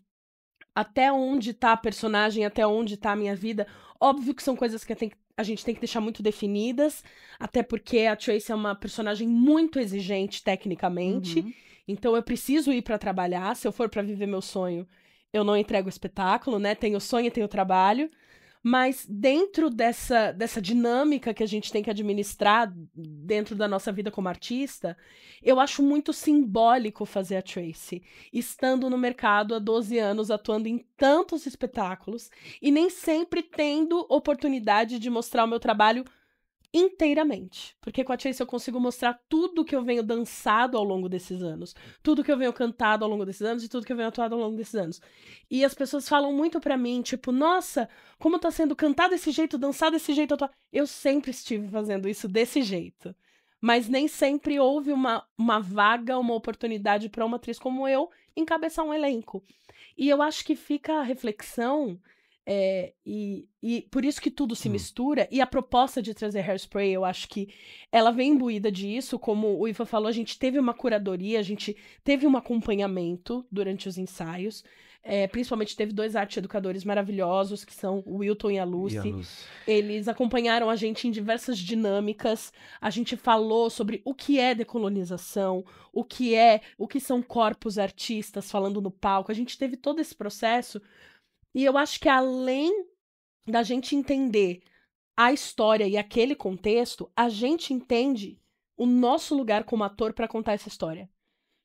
até onde tá a personagem, até onde tá a minha vida. Óbvio que são coisas que a gente tem que deixar muito definidas, até porque a Tracy é uma personagem muito exigente tecnicamente. Uhum. Então eu preciso ir para trabalhar, se eu for para viver meu sonho, eu não entrego o espetáculo, né? Tenho sonho, tenho trabalho. Mas dentro dessa, dessa dinâmica que a gente tem que administrar dentro da nossa vida como artista, eu acho muito simbólico fazer a Tracy, estando no mercado há 12 anos, atuando em tantos espetáculos e nem sempre tendo oportunidade de mostrar o meu trabalho inteiramente. Porque com a Chase eu consigo mostrar tudo que eu venho dançado ao longo desses anos, tudo que eu venho cantado ao longo desses anos e tudo que eu venho atuado ao longo desses anos. E as pessoas falam muito para mim, tipo, nossa, como tá sendo cantado desse jeito, dançado desse jeito, atuado. eu sempre estive fazendo isso desse jeito. Mas nem sempre houve uma, uma vaga, uma oportunidade para uma atriz como eu encabeçar um elenco. E eu acho que fica a reflexão é, e, e por isso que tudo se hum. mistura. E a proposta de trazer Hairspray, eu acho que ela vem imbuída disso. Como o Iva falou, a gente teve uma curadoria, a gente teve um acompanhamento durante os ensaios. É, principalmente teve dois arte educadores maravilhosos, que são o Wilton e a, Lucy. e a Eles acompanharam a gente em diversas dinâmicas. A gente falou sobre o que é decolonização, o que é, o que são corpos artistas falando no palco. A gente teve todo esse processo e eu acho que além da gente entender a história e aquele contexto, a gente entende o nosso lugar como ator para contar essa história.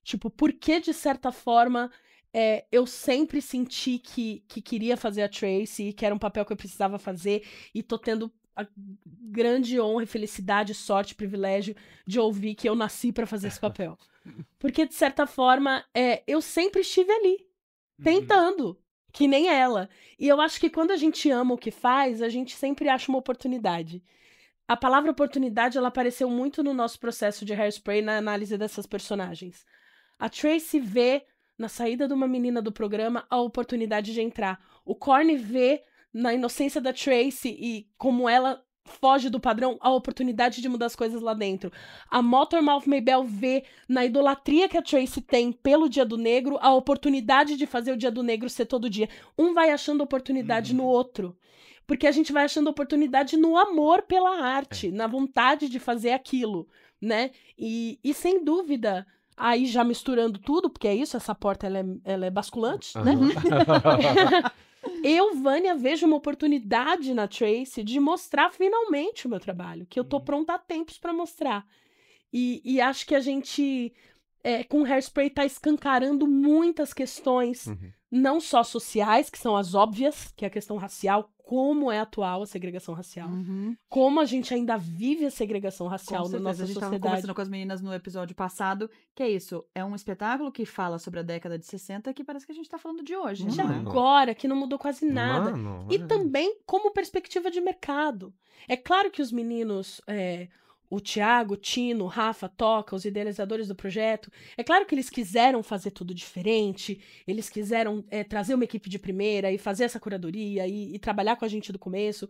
Tipo, por que de certa forma é, eu sempre senti que, que queria fazer a Tracy, que era um papel que eu precisava fazer, e tô tendo a grande honra, felicidade, sorte, privilégio de ouvir que eu nasci para fazer esse papel. Porque, de certa forma, é, eu sempre estive ali, uhum. tentando. Uhum que nem ela. E eu acho que quando a gente ama o que faz, a gente sempre acha uma oportunidade. A palavra oportunidade ela apareceu muito no nosso processo de hairspray na análise dessas personagens. A Tracy vê na saída de uma menina do programa a oportunidade de entrar. O Corny vê na inocência da Tracy e como ela foge do padrão, a oportunidade de mudar as coisas lá dentro. A Motormouth Maybell vê na idolatria que a Tracy tem pelo Dia do Negro a oportunidade de fazer o Dia do Negro ser todo dia. Um vai achando oportunidade uhum. no outro. Porque a gente vai achando oportunidade no amor pela arte, é. na vontade de fazer aquilo, né? E, e sem dúvida, aí já misturando tudo, porque é isso, essa porta ela é, ela é basculante, uhum. né? Eu, Vânia, vejo uma oportunidade na Tracy de mostrar finalmente o meu trabalho, que eu tô uhum. pronta há tempos para mostrar. E, e, acho que a gente, é, com o Hairspray, tá escancarando muitas questões, uhum. não só sociais, que são as óbvias, que é a questão racial, como é atual a segregação racial, uhum. como a gente ainda vive a segregação racial na nossa a gente sociedade. conversando com as meninas no episódio passado, que é isso, é um espetáculo que fala sobre a década de 60 que parece que a gente está falando de hoje, De né? é agora, que não mudou quase nada. Mano, e também como perspectiva de mercado. É claro que os meninos é, o Tiago, Tino, Rafa, Toca, os idealizadores do projeto. É claro que eles quiseram fazer tudo diferente, eles quiseram é, trazer uma equipe de primeira e fazer essa curadoria e, e trabalhar com a gente do começo.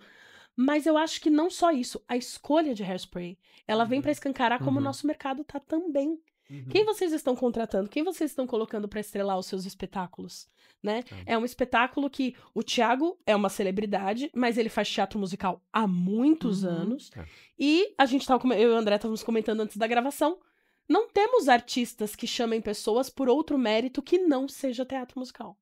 Mas eu acho que não só isso, a escolha de Hairspray, ela vem uhum. para escancarar como o uhum. nosso mercado tá também. Uhum. Quem vocês estão contratando? Quem vocês estão colocando para estrelar os seus espetáculos? Né? Uhum. É um espetáculo que o Thiago é uma celebridade, mas ele faz teatro musical há muitos uhum. anos. É. E a gente tava, eu e o André estávamos comentando antes da gravação. Não temos artistas que chamem pessoas por outro mérito que não seja teatro musical.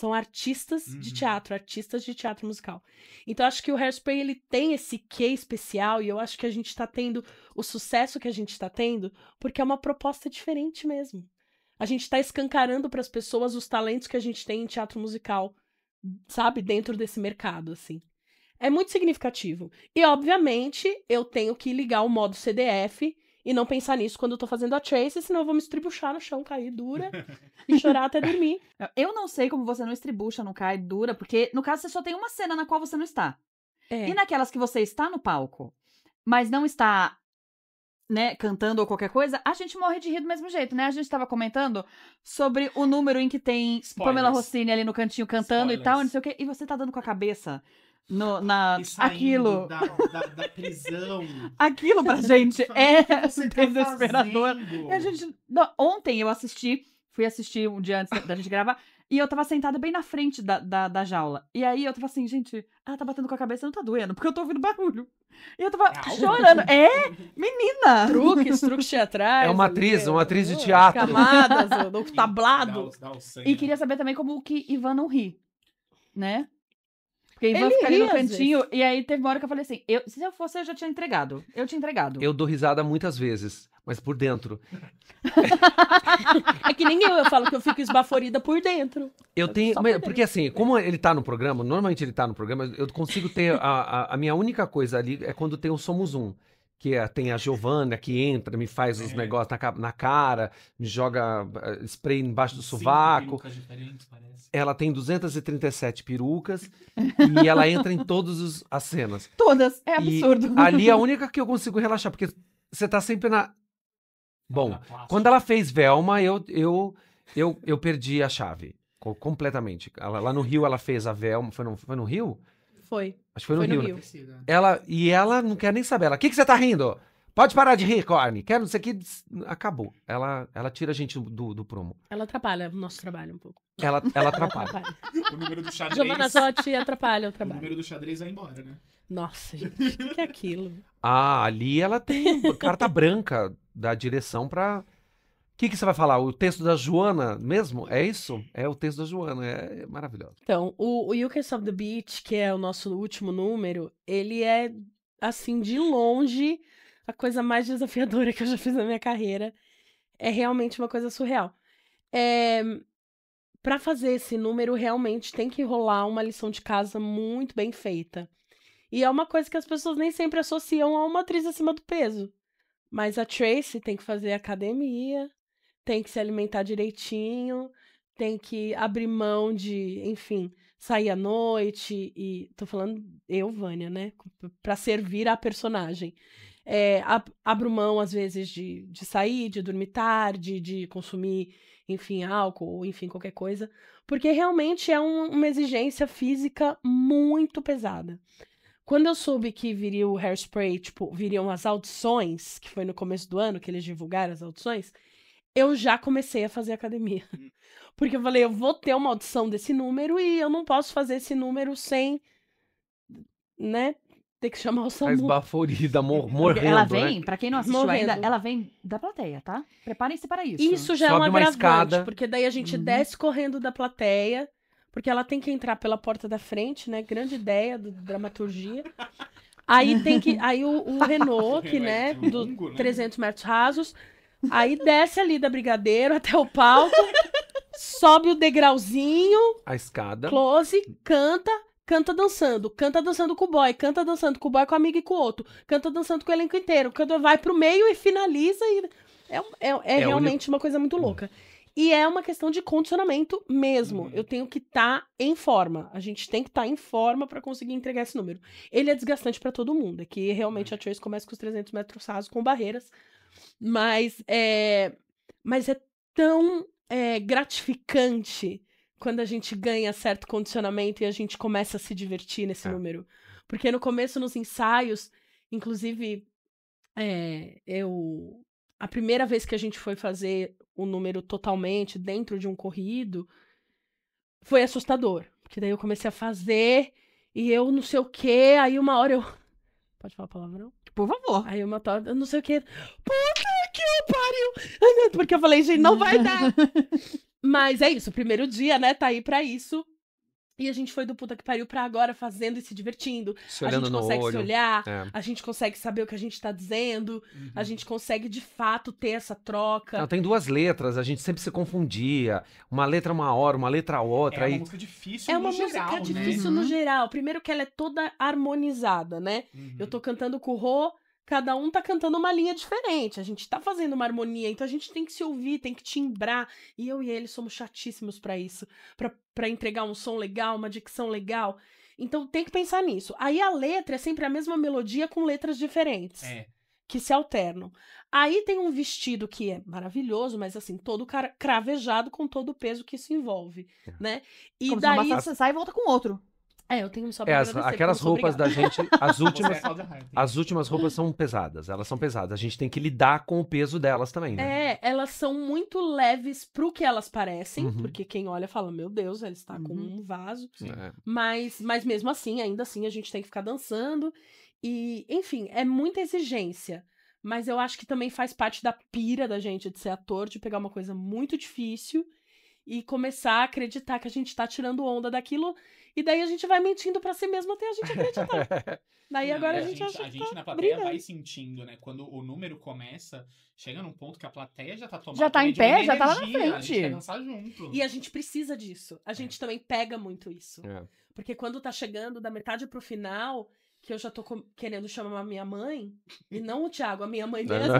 São artistas uhum. de teatro, artistas de teatro musical. Então acho que o Hairspray ele tem esse quê especial e eu acho que a gente está tendo o sucesso que a gente está tendo porque é uma proposta diferente mesmo. A gente está escancarando para as pessoas os talentos que a gente tem em teatro musical, sabe, dentro desse mercado assim. É muito significativo. E obviamente eu tenho que ligar o modo CDF e não pensar nisso quando eu tô fazendo a Trace, senão eu vou me estribuchar no chão, cair dura e chorar até dormir. Eu não sei como você não estribucha, não cai dura, porque no caso você só tem uma cena na qual você não está. É. E naquelas que você está no palco, mas não está, né, cantando ou qualquer coisa, a gente morre de rir do mesmo jeito, né? A gente tava comentando sobre o número em que tem Spoilers. Pamela Rossini ali no cantinho cantando Spoilers. e tal, não sei o quê, e você tá dando com a cabeça no, na aquilo da, da, da, prisão. aquilo pra gente é tá desesperador. a gente, não, ontem eu assisti, fui assistir um dia antes da gente gravar, e eu tava sentada bem na frente da, da, da, jaula. E aí eu tava assim, gente, ela tá batendo com a cabeça, não tá doendo, porque eu tô ouvindo barulho. E eu tava é chorando. É, menina! Truques, truques teatrais. É uma atriz, ali, uma atriz de teatro. Camadas, do tablado. Dá, dá e queria né? saber também como que Ivan não ri, né? Porque Ivan ele fica ali no cantinho, e aí teve uma hora que eu falei assim: eu, se eu fosse, eu já tinha entregado. Eu tinha entregado. Eu dou risada muitas vezes, mas por dentro. é que nem eu, eu falo que eu fico esbaforida por dentro. Eu tenho. Mas, por porque assim, como ele tá no programa, normalmente ele tá no programa, eu consigo ter. A, a, a minha única coisa ali é quando tem o Somos Um que é, tem a Giovana que entra, me faz os é. negócios na, na, cara, me joga eh, spray embaixo do sovaco. Ela tem 237 perucas e ela entra em todas as cenas. Todas, é absurdo. E ali é a única que eu consigo relaxar, porque você tá sempre na. Bom, é quando ela fez Velma, eu, eu, eu, eu perdi a chave completamente. lá no Rio ela fez a Velma. Foi no, foi no Rio? Foi. Acho que foi, foi no, no, Rio. Né? Rio. Ela, e ela não quer nem saber. Ela, o que, que você tá rindo? Pode parar de rir, Corne. Quero o que Acabou. Ela, ela tira a gente do, do promo Ela atrapalha o nosso trabalho um pouco. Ela, ela atrapalha. ela atrapalha. O número do xadrez. Giovanna Zotti atrapalha o trabalho. O número do xadrez vai embora, né? Nossa, gente. O que é aquilo? Ah, ali ela tem carta tá branca da direção pra que, que você vai falar? O texto da Joana mesmo? É isso? É o texto da Joana, é, é maravilhoso. Então, o, o You Can Stop the Beat, que é o nosso último número, ele é, assim, de longe, a coisa mais desafiadora que eu já fiz na minha carreira. É realmente uma coisa surreal. É, para fazer esse número, realmente tem que rolar uma lição de casa muito bem feita. E é uma coisa que as pessoas nem sempre associam a uma atriz acima do peso. Mas a Tracy tem que fazer academia, tem que se alimentar direitinho, tem que abrir mão de, enfim, sair à noite e tô falando eu, Vânia, né, para servir a personagem. É, abro mão às vezes de, de sair, de dormir tarde, de consumir, enfim, álcool, enfim, qualquer coisa, porque realmente é um, uma exigência física muito pesada. Quando eu soube que viria o Hairspray, tipo, viriam as audições, que foi no começo do ano que eles divulgaram as audições, eu já comecei a fazer academia. Hum. Porque eu falei, eu vou ter uma audição desse número e eu não posso fazer esse número sem, né, ter que chamar o Samu. Tá esbaforida, mor morrendo, Ela né? vem, né? pra quem não assistiu morrendo. ainda, ela vem da plateia, tá? Preparem-se para isso. Isso já é Sobe é uma mais escada. porque daí a gente uhum. desce correndo da plateia, porque ela tem que entrar pela porta da frente, né? Grande ideia do dramaturgia. Aí tem que, aí o, o Renault, que, né, do 300 né? metros rasos Aí desce ali da Brigadeiro até o palco, sobe o degrauzinho. A escada. Close, canta, canta dançando, canta dançando com o boy, canta dançando com o boy, com o amigo e com o outro, canta dançando com o elenco inteiro, canta, vai pro meio e finaliza. E... É, é, é, é realmente uni... uma coisa muito louca. E é uma questão de condicionamento mesmo. Uhum. Eu tenho que estar tá em forma. A gente tem que estar tá em forma para conseguir entregar esse número. Ele é desgastante para todo mundo. É que realmente é. a Choice começa com os 300 metros rasos com barreiras. Mas é, mas é tão é, gratificante quando a gente ganha certo condicionamento e a gente começa a se divertir nesse é. número. Porque no começo, nos ensaios, inclusive, é, eu. A primeira vez que a gente foi fazer o número totalmente dentro de um corrido foi assustador. Porque daí eu comecei a fazer e eu não sei o quê, aí uma hora eu. Pode falar palavrão? Tipo, por favor. Aí uma eu não sei o que. Puta que pariu! porque eu falei, gente, não vai dar. Mas é isso, o primeiro dia, né? Tá aí pra isso. E a gente foi do puta que pariu pra agora fazendo e se divertindo. Se a gente consegue olho. se olhar, é. a gente consegue saber o que a gente tá dizendo, uhum. a gente consegue de fato ter essa troca. Não, tem duas letras, a gente sempre se confundia. Uma letra uma hora, uma letra outra. É uma música difícil é no geral. É uma música né? difícil né? no uhum. geral. Primeiro que ela é toda harmonizada, né? Uhum. Eu tô cantando com o Rô, cada um tá cantando uma linha diferente, a gente tá fazendo uma harmonia, então a gente tem que se ouvir, tem que timbrar. E eu e ele somos chatíssimos para isso, para entregar um som legal, uma dicção legal. Então tem que pensar nisso. Aí a letra é sempre a mesma melodia com letras diferentes. É. Que se alternam. Aí tem um vestido que é maravilhoso, mas assim, todo cravejado com todo o peso que isso envolve, é. né? E Como daí. Você sai e volta com outro. É, eu tenho só é, pra é, as, agradecer, Aquelas roupas da gente, as últimas, é as últimas roupas são pesadas, elas são pesadas. A gente tem que lidar com o peso delas também, né? É, elas são muito leves pro que elas parecem, uhum. porque quem olha fala, meu Deus, ela está uhum. com um vaso. É. Mas, mas mesmo assim, ainda assim, a gente tem que ficar dançando. E, enfim, é muita exigência. Mas eu acho que também faz parte da pira da gente de ser ator, de pegar uma coisa muito difícil e começar a acreditar que a gente tá tirando onda daquilo e daí a gente vai mentindo para si mesmo até a gente acreditar. daí Não, agora a gente, a gente acha. A gente tá na plateia vai sentindo, né? Quando o número começa, chega num ponto que a plateia já tá tomando. Já tá em pé, já tá lá na frente. A gente quer junto. E a gente precisa disso. A é. gente é. também pega muito isso. É. Porque quando tá chegando da metade pro final que eu já tô querendo chamar a minha mãe, e não o Thiago, a minha mãe mesmo.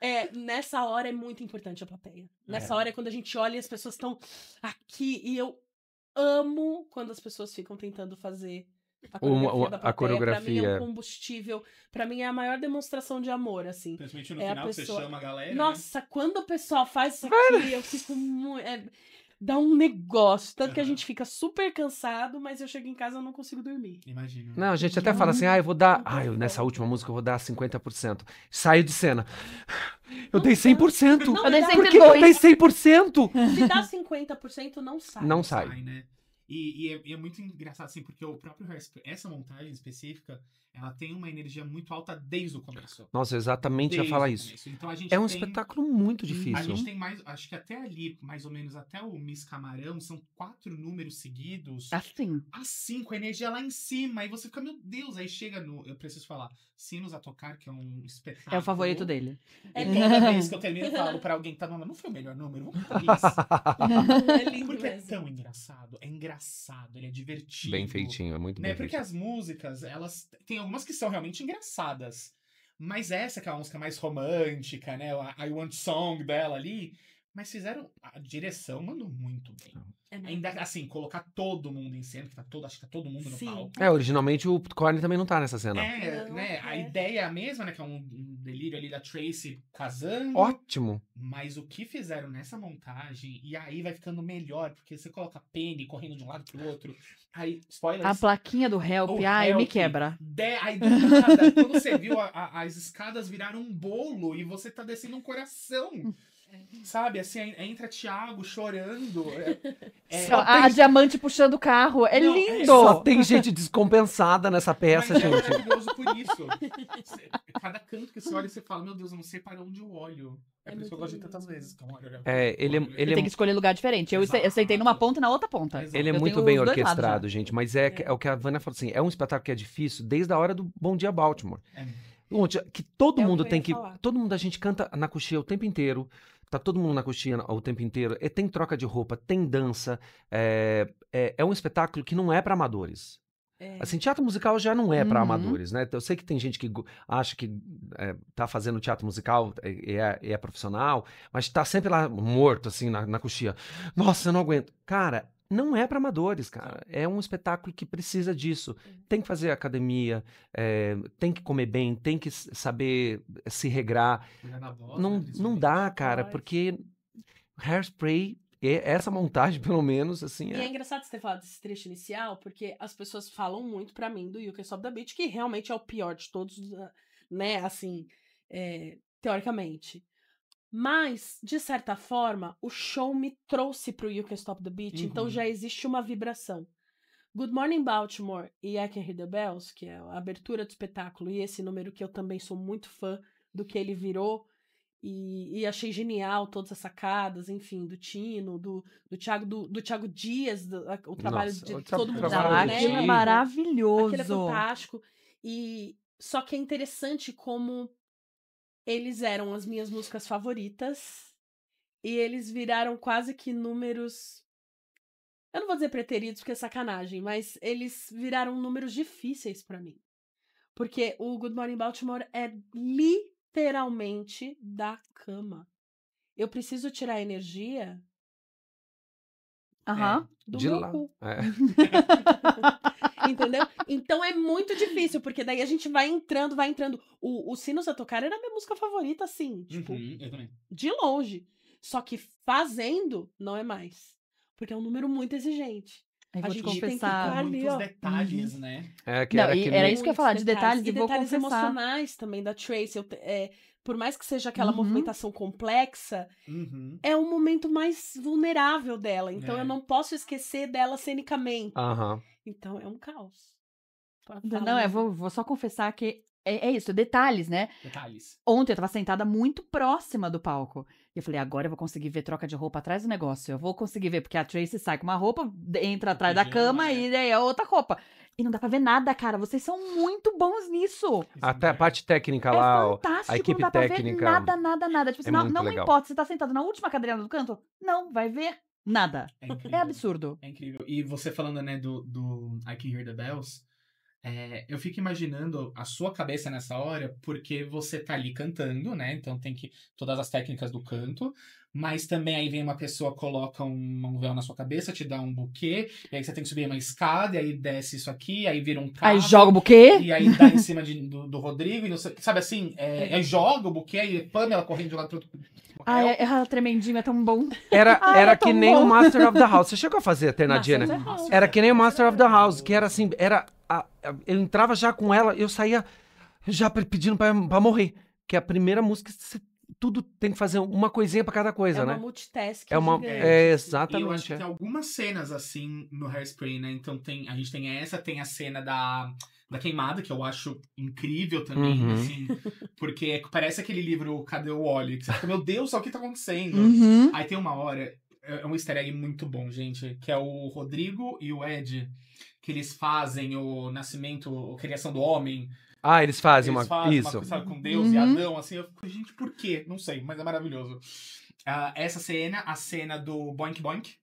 É, nessa hora é muito importante a plateia. É. Nessa é. hora é quando a gente olha e as pessoas estão aqui e eu amo quando as pessoas ficam tentando fazer a coreografia, uma, uma, plateia, a coreografia. Pra mim é um combustível. Pra mim é a maior demonstração de amor, assim. Principalmente no é final, pessoa... você chama a galera. Né? Nossa, né? quando o pessoal faz isso aqui, Cara... eu fico muito. É dá um negócio. Tanto uhum. que a gente fica super cansado, mas eu chego em casa e não consigo dormir. Imagino. Né? Não, a gente até fala é assim, ah, eu vou dar... Ah, eu, nessa última música eu vou dar 50%. Saio de cena. Eu não dei 100%. Não, eu dei 100%. Por que eu dei 100%? Se dá 50%, não sai. Não sai. sai né? E, e, é, e, é, muito engraçado, assim, porque o próprio Hairspray, essa montagem específica, ela tem uma energia muito alta desde o começo. Nossa, exatamente, desde ia falar isso. Então, é um tem, espetáculo muito difícil. A gente tem mais, acho que até ali, mais ou menos, até o Miss Camarão, são quatro números seguidos. Assim. Assim, com a energia lá em cima. Aí você fica, meu Deus, aí chega no, eu preciso falar, Sinos a Tocar, que é um espetáculo. É o favorito dele. É toda vez que eu termino, eu falo pra alguém que tá no não foi o melhor número, vamos isso. é lindo Porque mesmo. é tão engraçado, é engraçado engraçado, ele é divertido. Bem feitinho, é muito né? bem. Porque feito. as músicas, elas. Tem algumas que são realmente engraçadas. Mas essa que é a música mais romântica, né? A I Want Song dela ali. Mas fizeram. A direção mandou muito bem. É Ainda assim, colocar todo mundo em cena, que tá todo, acho que tá todo mundo no palco. É, originalmente o Corny também não tá nessa cena. É, né? A é. ideia é a mesma, né? Que é um, um delírio ali da Tracy casando. Ótimo. Mas o que fizeram nessa montagem, e aí vai ficando melhor, porque você coloca Penny correndo de um lado pro outro. Aí, spoilers. A plaquinha do Help, oh, ai, help, me quebra. De, aí do nada, quando você viu, a, a, as escadas viraram um bolo e você tá descendo um coração. Sabe, assim, entra Thiago chorando. É, é a, tem... diamante puxando o carro. É Não, é lindo! É, só tem gente descompensada nessa peça, Mas é gente. É maravilhoso por isso. Cada canto que você olha, você fala, meu Deus, eu não sei para onde eu olho. É, é por isso que eu gosto de tantas vezes. Então, olha, é, ele, ele, tem que escolher lugar diferente. Eu, eu sentei numa ponta e na outra ponta. Exato. Ele é eu muito bem orquestrado, gente. Mas é, é. o que a Vânia falou assim: é um espetáculo que é difícil desde a hora do Bom Dia Baltimore. Que todo mundo que tem que. Falar. Todo mundo, a gente canta na coxinha o tempo inteiro tá todo mundo na coxinha o tempo inteiro, e é, tem troca de roupa, tem dança, é, é, é um espetáculo que não é para amadores. É. Assim, teatro musical já não é para uhum. amadores, né? Então, eu sei que tem gente que acha que é, tá fazendo teatro musical e é é, é, é, profissional, mas tá sempre lá morto, assim, na, na coxinha. Nossa, eu não aguento. Cara, não é para amadores, cara. Tá. É um espetáculo que precisa disso. Uhum. Tem que fazer academia, é, tem que comer bem, tem que saber eh, se regrar. não, né, não dá, é cara, porque hairspray. É, essa montagem, pelo menos, assim. E é... é engraçado você ter falado desse trecho inicial, porque as pessoas falam muito para mim do You Can Stop the Beat, que realmente é o pior de todos, eh, né? Assim, é, teoricamente. Mas, de certa forma, o show me trouxe pro You Can Stop the Beat, uhum. então já existe uma vibração. Good Morning Baltimore e I Can Hear the Bells, que é a abertura do espetáculo, e esse número que eu também sou muito fã do que ele virou, e, e achei genial todas as sacadas, enfim, do Tino, do, do, Thiago, do, do Thiago Dias, do, o trabalho Nossa, de o todo mundo. Né? é maravilhoso. Aquilo é fantástico. E, só que é interessante como eles eram as minhas músicas favoritas. E eles viraram quase que números. Eu não vou dizer preteridos porque é sacanagem, mas eles viraram números difíceis para mim. Porque o Good Morning Baltimore é literalmente da cama. Eu preciso tirar energia aham É, de lá. É. Entendeu? Então é muito difícil, porque daí a gente vai entrando, vai entrando. O, o Sinos a Tocar era a minha música favorita, assim. Tipo, uhum, eu também. De longe. Só que fazendo não é mais. Porque é um número muito exigente. Aí a gente confessar tem muitos detalhes, uhum. né? É, que Não, era, que era isso que eu ia falar, de detalhes, detalhes e vou detalhes confessar. emocionais também da Tracy. Eu, é, por mais que seja aquela uhum. movimentação complexa, uhum. é um momento mais vulnerável dela. Então é. eu não posso esquecer dela cenicamente. Então é um caos. Não, é, vou, vou só confessar que é, é, isso, detalhes, né? Detalhes. Ontem eu tava sentada muito próxima do palco. E eu falei, agora eu vou conseguir ver troca de roupa atrás do negócio. Eu vou conseguir ver, porque a Tracy sai com uma roupa, entra tá atrás da cama é. e daí é outra roupa. E não dá pra ver nada, cara. Vocês são muito bons nisso. Até a parte técnica é lá, fantástico, a equipe não dá pra Ver nada, nada, nada. Tipo, é assim, não, não legal. importa, você tá sentado na última cadeira do canto? Não, vai ver nada. É, é absurdo. É incrível. E você falando, né, do, do I Can Hear the Bells. É, eu fico imaginando a sua cabeça nessa hora, porque você tá ali cantando, né? Então tem que todas as técnicas do canto, mas também aí vem uma pessoa, coloca um, véu na sua cabeça, te dá um buquê, e aí você tem que subir uma escada, e aí desce isso aqui, aí vira um carro. Aí joga o buquê. E aí dá em cima de, do, do, Rodrigo, não, sabe assim? É, é, é. joga o buquê, aí Pamela correndo de lado pro outro. Ai, ah, é, é tremendinho, é tão bom. Era, Ai, ah, era é que nem bom. o Master of the House. Você chegou a fazer a Ternadinha, né? Era né? que nem o Master of the House, que era assim, era. A, a, eu entrava já com ela, eu saía já pedindo pra, pra morrer. Que é a primeira música que você tudo tem que fazer uma coisinha para cada coisa, é né? É uma multitask. É uma, multitasking. é exatamente. eu acho que é. tem algumas cenas assim no Hairspray, né? Então tem a gente tem essa, tem a cena da da queimada que eu acho incrível também, uhum. assim, porque parece aquele livro Cadê o Oli? Que você fica, meu Deus, o que tá acontecendo? Uhum. Aí tem uma hora é, é um easter egg muito bom, gente, que é o Rodrigo e o Ed que eles fazem o nascimento, a criação do homem ah, eles fazem eles uma. Fazem isso. Uma, sabe, com Deus uhum. e Adão, assim. Eu fico, gente, por quê? Não sei, mas é maravilhoso. Uh, essa cena, a cena do Boink Boink.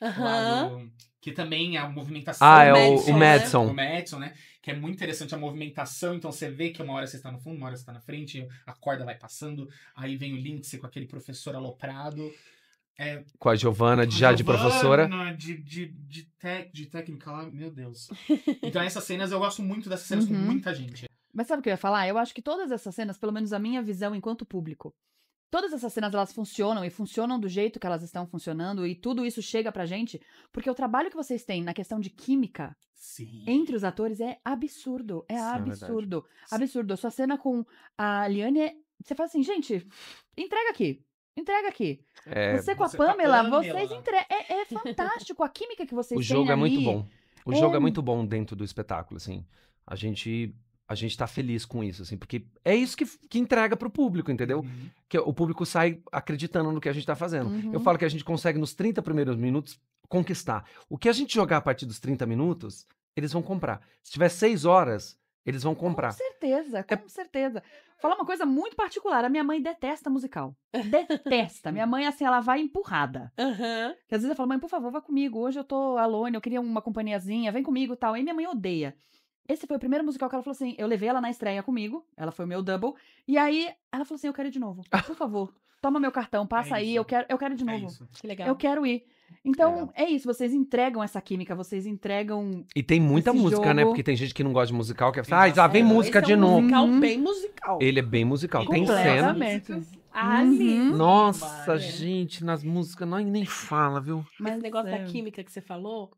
Uhum. Do, que também é a movimentação. Ah, é o, o Madison. Né? O Madison, né? Que é muito interessante a movimentação. Então você vê que uma hora você está no fundo, uma hora você está na frente, a corda vai passando. Aí vem o Lindsay com aquele professor aloprado. É, com a Giovana, já Giovana, de professora. De, de, de, tec, de técnica lá, meu Deus. Então essas cenas, eu gosto muito dessas cenas uhum. com muita gente. Mas sabe o que eu ia falar? Eu acho que todas essas cenas, pelo menos a minha visão enquanto público, todas essas cenas elas funcionam e funcionam do jeito que elas estão funcionando e tudo isso chega pra gente porque o trabalho que vocês têm na questão de química Sim. entre os atores é absurdo, é Sim, é absurdo, é absurdo. A sua cena com a Liane, é... você fala assim, gente, entrega aqui. Entrega aqui. É, você com a Pamela, vocês entregam. É, é, fantástico a química que vocês o têm. O jogo é ali. muito bom. O é jogo é muito bom dentro do espetáculo, assim. A gente a gente tá feliz com isso, assim, porque é isso que, que entrega pro público, entendeu? Uhum. Que o público sai acreditando no que a gente tá fazendo. Uhum. Eu falo que a gente consegue nos 30 primeiros minutos conquistar. O que a gente jogar a partir dos 30 minutos, eles vão comprar. Se tiver 6 horas, eles vão comprar. É com certeza, com é... certeza. Falar uma coisa muito particular, a minha mãe detesta musical. Detesta. minha mãe, assim, ela vai empurrada. Uhum. Que às vezes eu falo, mãe, por favor, vá comigo. Hoje eu tô alone, eu queria uma companhiazinha, vem comigo tal. E minha mãe odeia. Esse foi o primeiro musical que ela falou assim: eu levei ela na estreia comigo, ela foi o meu double. E aí ela falou assim: eu quero ir de novo. Por favor, toma meu cartão, passa é aí, eu quero, eu quero ir de é novo. É que legal. Eu quero ir. Então, é. é isso, vocês entregam essa química, vocês entregam. E tem muita música, né? jogo. né? Porque tem gente que não gosta de musical, que fala, ah, já vem é, música de é um novo. musical uhum. bem musical. Ele é bem musical, tem cena. Ah, uhum. Nossa, gente, nas músicas, não, nem fala, viu? Mas o negócio da é. química que você falou,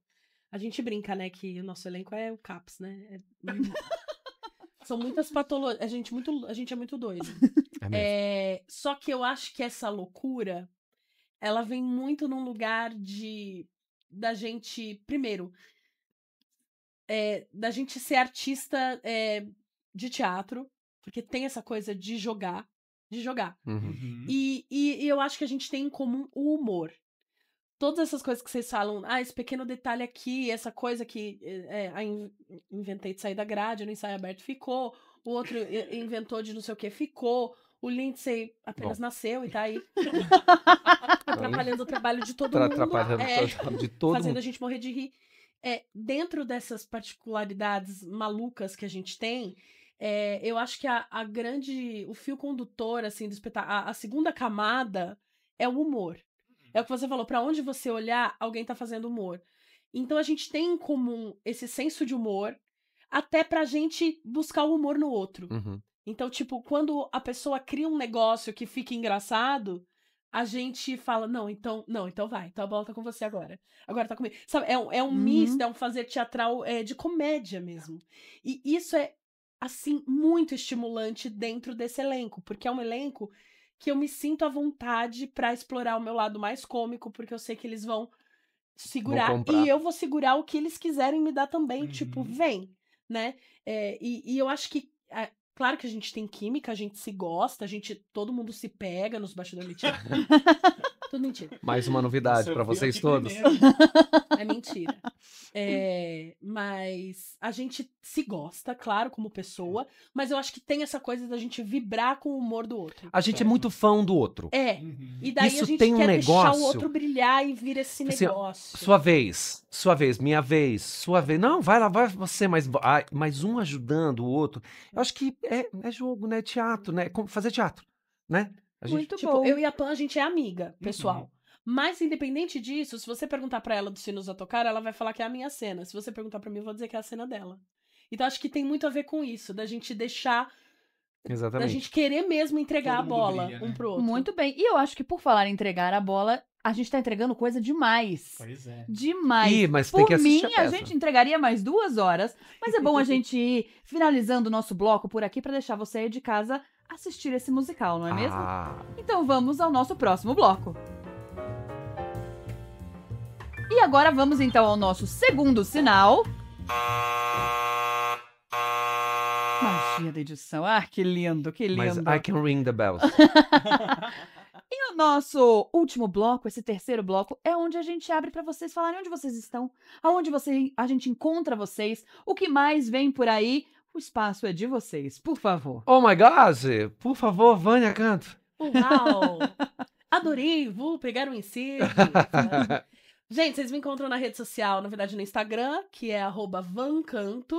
a gente brinca, né, que o nosso elenco é o CAPS, né? É... São muitas patologias. A gente, muito... a gente é muito doido. É é... Só que eu acho que essa loucura, ela vem muito num lugar de. da gente. Primeiro, é, da gente ser artista é, de teatro, porque tem essa coisa de jogar, de jogar. Uhum. uhum. E, e, e, eu acho que a gente tem em comum o humor todas essas coisas que vocês falam, ah, esse pequeno detalhe aqui, essa coisa que eh, é, inventei de sair da grade, no ensaio aberto ficou, o outro inventou de não sei o que ficou, o Lindsay apenas Bom. nasceu e tá aí. Então, atrapalhando o trabalho de todo tá mundo. Atrapalhando é, de todo Fazendo mundo. a gente morrer de rir. É, dentro dessas particularidades malucas que a gente tem, é, eu acho que a, a, grande. O fio condutor, assim, do espetáculo. A, a segunda camada é o humor. É o que você falou, para onde você olhar, alguém tá fazendo humor. Então a gente tem em comum esse senso de humor, até pra gente buscar o humor no outro. Uhum. Então, tipo, quando a pessoa cria um negócio que fica engraçado, a gente fala, não, então, não, então vai, então a bola tá com você agora. Agora tá comigo. Sabe, é, um, é um uhum. misto, é um fazer teatral é, de comédia mesmo. E isso é, assim, muito estimulante dentro desse elenco, porque é um elenco que eu me sinto à vontade para explorar o meu lado mais cômico, porque eu sei que eles vão segurar e eu vou segurar o que eles quiserem me dar também. Tipo, uhum. Tipo, vem, né? É, e, e, eu acho que. É, claro que a gente tem química, a gente se gosta, a gente. Todo mundo se pega nos bastidores. Tudo mentira. Mais uma novidade é para vocês todos. é mentira. É, mas a gente se gosta, claro, como pessoa, mas eu acho que tem essa coisa da gente vibrar com o humor do outro. A gente é muito fã do outro. É. Uhum. E daí Isso a gente tem um quer negócio... deixar o outro brilhar e vir esse assim, negócio. Sua vez, sua vez, minha vez, sua vez. Não, vai lá, vai você, mas, ai, um ajudando o outro. Eu acho que é, é jogo, né? Teatro, né? É fazer teatro, né? Gente, Muito tipo, bom. Eu e a Pan, a gente é amiga, uhum. pessoal. Uhum. Mas, independente disso, se você perguntar para ela do Sinos a Tocar, ela vai falar que é a minha cena. Se você perguntar para mim, eu vou dizer que é a cena dela. Então, acho que tem muito a ver com isso, da gente deixar Exatamente. Da gente querer mesmo entregar Todo a bola brilha, né? um pro outro. Muito bem. E eu acho que por falar em entregar a bola, a gente tá entregando coisa demais. Pois é. Demais. Ih, mas por tem que mim, a, a, gente entregaria mais duas horas, mas é bom a gente ir finalizando o nosso bloco por aqui para deixar você aí de casa assistir esse musical, não é mesmo? Ah. Então vamos ao nosso próximo bloco. E agora vamos então ao nosso segundo sinal. Magia da edição. Ah, que lindo, que lindo. Mas I can ring the bells. E o nosso último bloco, esse terceiro bloco, é onde a gente abre para vocês falarem onde vocês estão, aonde você, a gente encontra vocês, o que mais vem por aí, o espaço é de vocês, por favor. Oh my God! Por favor, Vânia, canto. Uau! Adorei, vou pegar um ensejo. Gente, vocês me encontram na rede social, na verdade no Instagram, que é vancanto.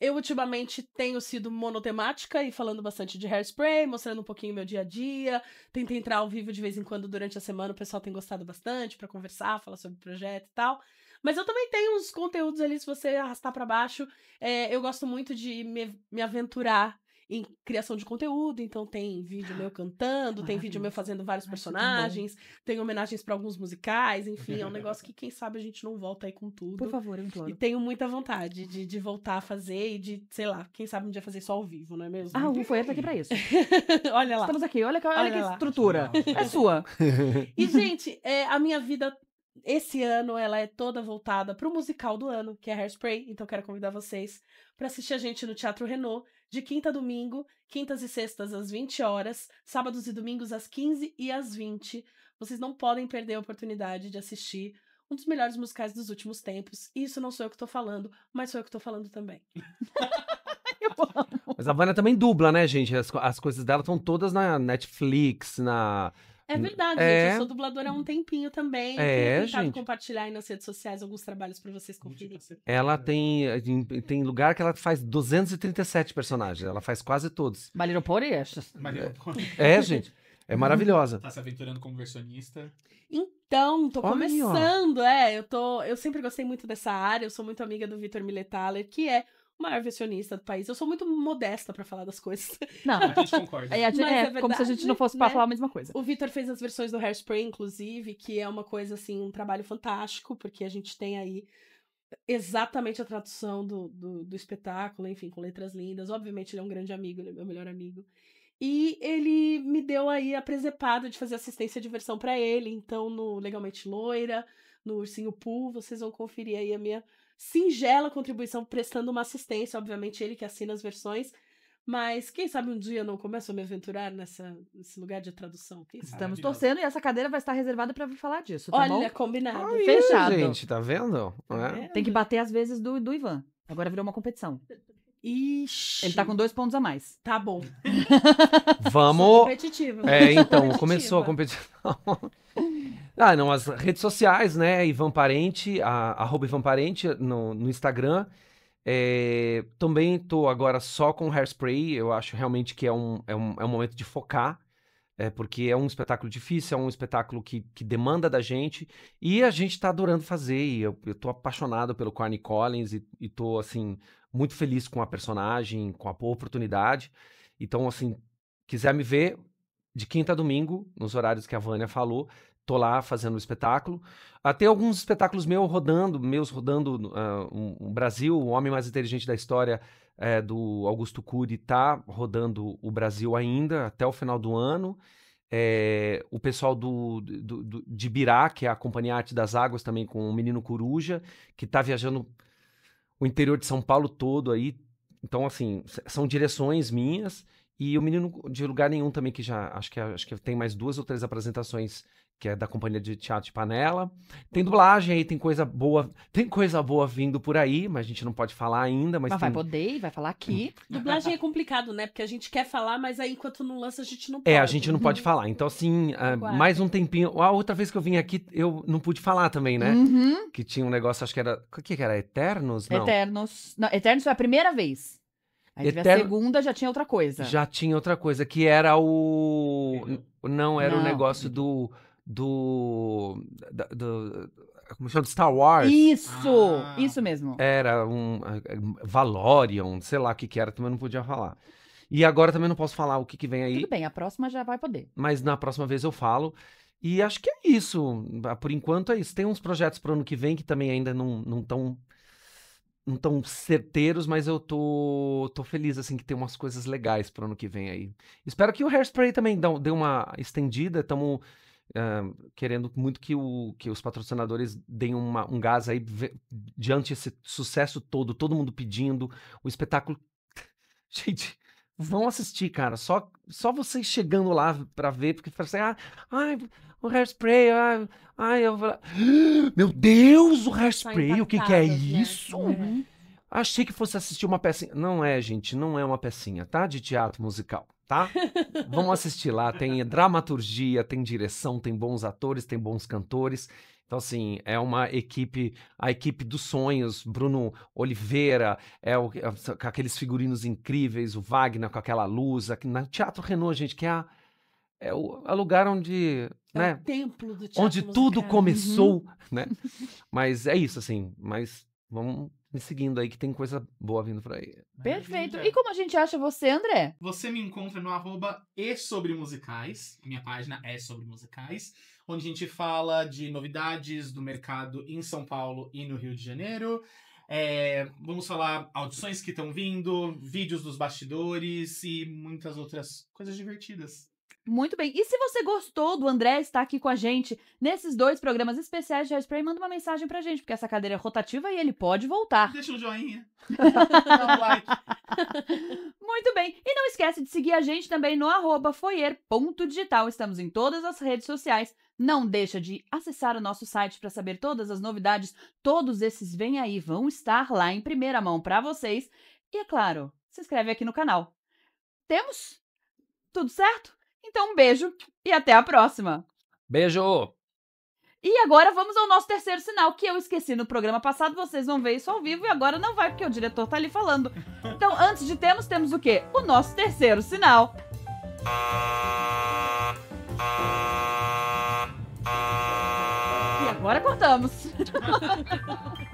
Eu ultimamente tenho sido monotemática e falando bastante de hairspray, mostrando um pouquinho meu dia a dia. Tentei entrar ao vivo de vez em quando durante a semana, o pessoal tem gostado bastante para conversar, falar sobre o projeto e tal. Mas eu também tenho uns conteúdos ali, se você arrastar para baixo. É, eu gosto muito de me, me aventurar em criação de conteúdo, então tem vídeo meu cantando, tem vídeo meu fazendo vários personagens, tem homenagens para alguns musicais, enfim, é um negócio que quem sabe a gente não volta aí com tudo. Por favor, Antônio. E tenho muita vontade de, de voltar a fazer e de, sei lá, quem sabe um dia fazer só ao vivo, não é mesmo? Ah, o Foi tá aqui pra isso. olha lá. Estamos aqui, olha que, olha olha que estrutura. É sua. e, gente, é, a minha vida esse ano ela é toda voltada para o musical do ano, que é Hairspray, então quero convidar vocês para assistir a gente no Teatro Renault, de quinta a domingo, quintas e sextas às 20 horas, sábados e domingos às 15 e às 20. Vocês não podem perder a oportunidade de assistir um dos melhores musicais dos últimos tempos. E isso não sou eu que estou falando, mas sou eu que estou falando também. mas a Vânia também dubla, né, gente? As, as coisas dela estão todas na Netflix, na é hum, verdade, é... gente. Eu sou dubladora há um tempinho também. É, tenho tentado compartilhar aí nas redes sociais alguns trabalhos para vocês conferirem. Tá ela tem, tem lugar que ela faz 237 personagens. Ela faz quase todos. Marinopore, é, é, gente. É hum, maravilhosa. Tá se aventurando como versionista. Então, tô Olha começando, aí, é. Eu, tô, eu sempre gostei muito dessa área. Eu sou muito amiga do Vitor Miletaler, que é maior versionista do país. Eu sou muito modesta para falar das coisas. Não, a gente concorda. É, é, verdade, é como se a gente não fosse né? para falar a mesma coisa. O Victor fez as versões do Hairspray, inclusive, que é uma coisa, assim, um trabalho fantástico, porque a gente tem aí exatamente a tradução do, do, do espetáculo, enfim, com letras lindas. Obviamente ele é um grande amigo, ele é meu melhor amigo. E ele me deu aí a presepada de fazer assistência de versão para ele. Então, no Legalmente Loira, no Ursinho Poo, vocês vão conferir aí a minha singela contribuição prestando uma assistência, obviamente ele que assina as versões, mas quem sabe um dia eu não começo a me aventurar nessa, nesse lugar de tradução. Estamos torcendo e essa cadeira vai estar reservada para falar disso, tá Olha, bom? combinado, Aí, fechado. Gente, tá vendo? Tá é. Tem que bater às vezes do, do Ivan. Agora virou uma competição. Ixi. Ele tá com dois pontos a mais. Tá bom. Vamos. Sou competitivo. É, então, começou a competição. Ah, não, as redes sociais, né? Ivan Parente, a, arroba Ivan Parente no, no Instagram. É, também tô agora só com hairspray. Eu acho realmente que é um, é um, é um momento de focar. É porque é um espetáculo difícil, é um espetáculo que, que demanda da gente. E a gente está adorando fazer. E eu, estou apaixonado pelo Corny Collins e, estou assim, muito feliz com a personagem, com a oportunidade. Então, assim, quiser me ver de quinta a domingo, nos horários que a Vânia falou, tô lá fazendo o espetáculo. Ah, tem alguns espetáculos meus rodando, meus rodando uh, um, um Brasil, o Homem Mais Inteligente da História é, do Augusto Cury tá rodando o Brasil ainda até o final do ano. É, o pessoal do, do, do, de Birá, que é a Companhia Arte das Águas, também com o Menino Coruja, que tá viajando o interior de São Paulo todo aí. Então, assim, são direções minhas. E o Menino de Lugar Nenhum também, que já acho que, é, acho que tem mais duas ou três apresentações que é da companhia de teatro de Panela. Tem dublagem aí, tem coisa boa, tem coisa boa vindo por aí, mas a gente não pode falar ainda, mas, mas tem... vai poder, vai falar aqui. Dublagem é complicado, né? Porque a gente quer falar, mas aí enquanto não lança a gente não pode. É, a gente não pode uhum. falar. Então assim, ah, mais um tempinho. A outra vez que eu vim aqui, eu não pude falar também, né? Uhum. Que tinha um negócio, acho que era, o que que era? Eternos, não? Eternos. Não, Eternos foi a primeira vez. Aí Eterno... a segunda já tinha outra coisa. Já tinha outra coisa, que era o. Não, era não. o negócio do do, do, como chama? Star Wars. Isso! Ah. Isso mesmo. Era um eh, Valorion, sei lá o que que era, também não podia falar. E agora também não posso falar o que que vem aí. Tudo bem, a próxima já vai poder. Mas na próxima vez eu falo. E acho que é isso. Ah, por enquanto é isso. Tem uns projetos para ano que vem que também ainda não não tão não tão certeiros, mas eu tô, tô feliz, assim, que tem umas coisas legais pro ano que vem aí. Espero que o Hairspray também dê uma estendida, estamos querendo muito que, o, que os patrocinadores deem uma, um gás aí diante desse sucesso todo, todo mundo pedindo, o espetáculo. Gente, vão assistir, cara. Só, só vocês chegando lá para ver, porque fala assim, ah, ai, o hairspray, ai, ai, eu vou... Meu Deus, o hairspray, o que, que é né? isso? Né? Achei que fosse assistir uma pecinha. Não é, gente, não é uma pecinha, tá? De teatro musical tá? Vamos assistir lá. Tem dramaturgia, tem direção, tem bons atores, tem bons cantores. Então, assim, é uma equipe, a equipe dos sonhos, Bruno Oliveira, é o, é, com aqueles figurinos incríveis, o Wagner com aquela luz, aqui, na Teatro Renault, gente, que é, a, é o é lugar onde. É né, o templo do teatro. Onde musical. tudo uhum. começou, uhum. né? Mas é isso, assim, mas vamos me seguindo aí, que tem coisa boa vindo por aí. Perfeito. E como a gente acha você, André? Você me encontra no arroba e sobre musicais. Minha página é sobre musicais, onde a gente fala de novidades do mercado em São Paulo e no Rio de Janeiro. É, vamos falar audições que estão vindo, vídeos dos bastidores e muitas outras coisas divertidas. Muito bem. E se você gostou do André estar aqui com a gente nesses dois programas especiais de Hairspray, manda uma mensagem pra gente, porque essa cadeira é rotativa e ele pode voltar. Deixa um joinha. Dá um like. Muito bem. E não esquece de seguir a gente também no arroba foyer.digital. Estamos em todas as redes sociais. Não deixa de acessar o nosso site para saber todas as novidades. Todos esses vem aí vão estar lá em primeira mão para vocês. E é claro, se inscreve aqui no canal. Temos? Tudo certo? Então, um beijo e até a próxima. Beijo! E agora vamos ao nosso terceiro sinal, que eu esqueci no programa passado, vocês vão ver isso ao vivo e agora não vai, porque o diretor tá ali falando. Então, antes de termos, temos o quê? O nosso terceiro sinal. E agora cortamos.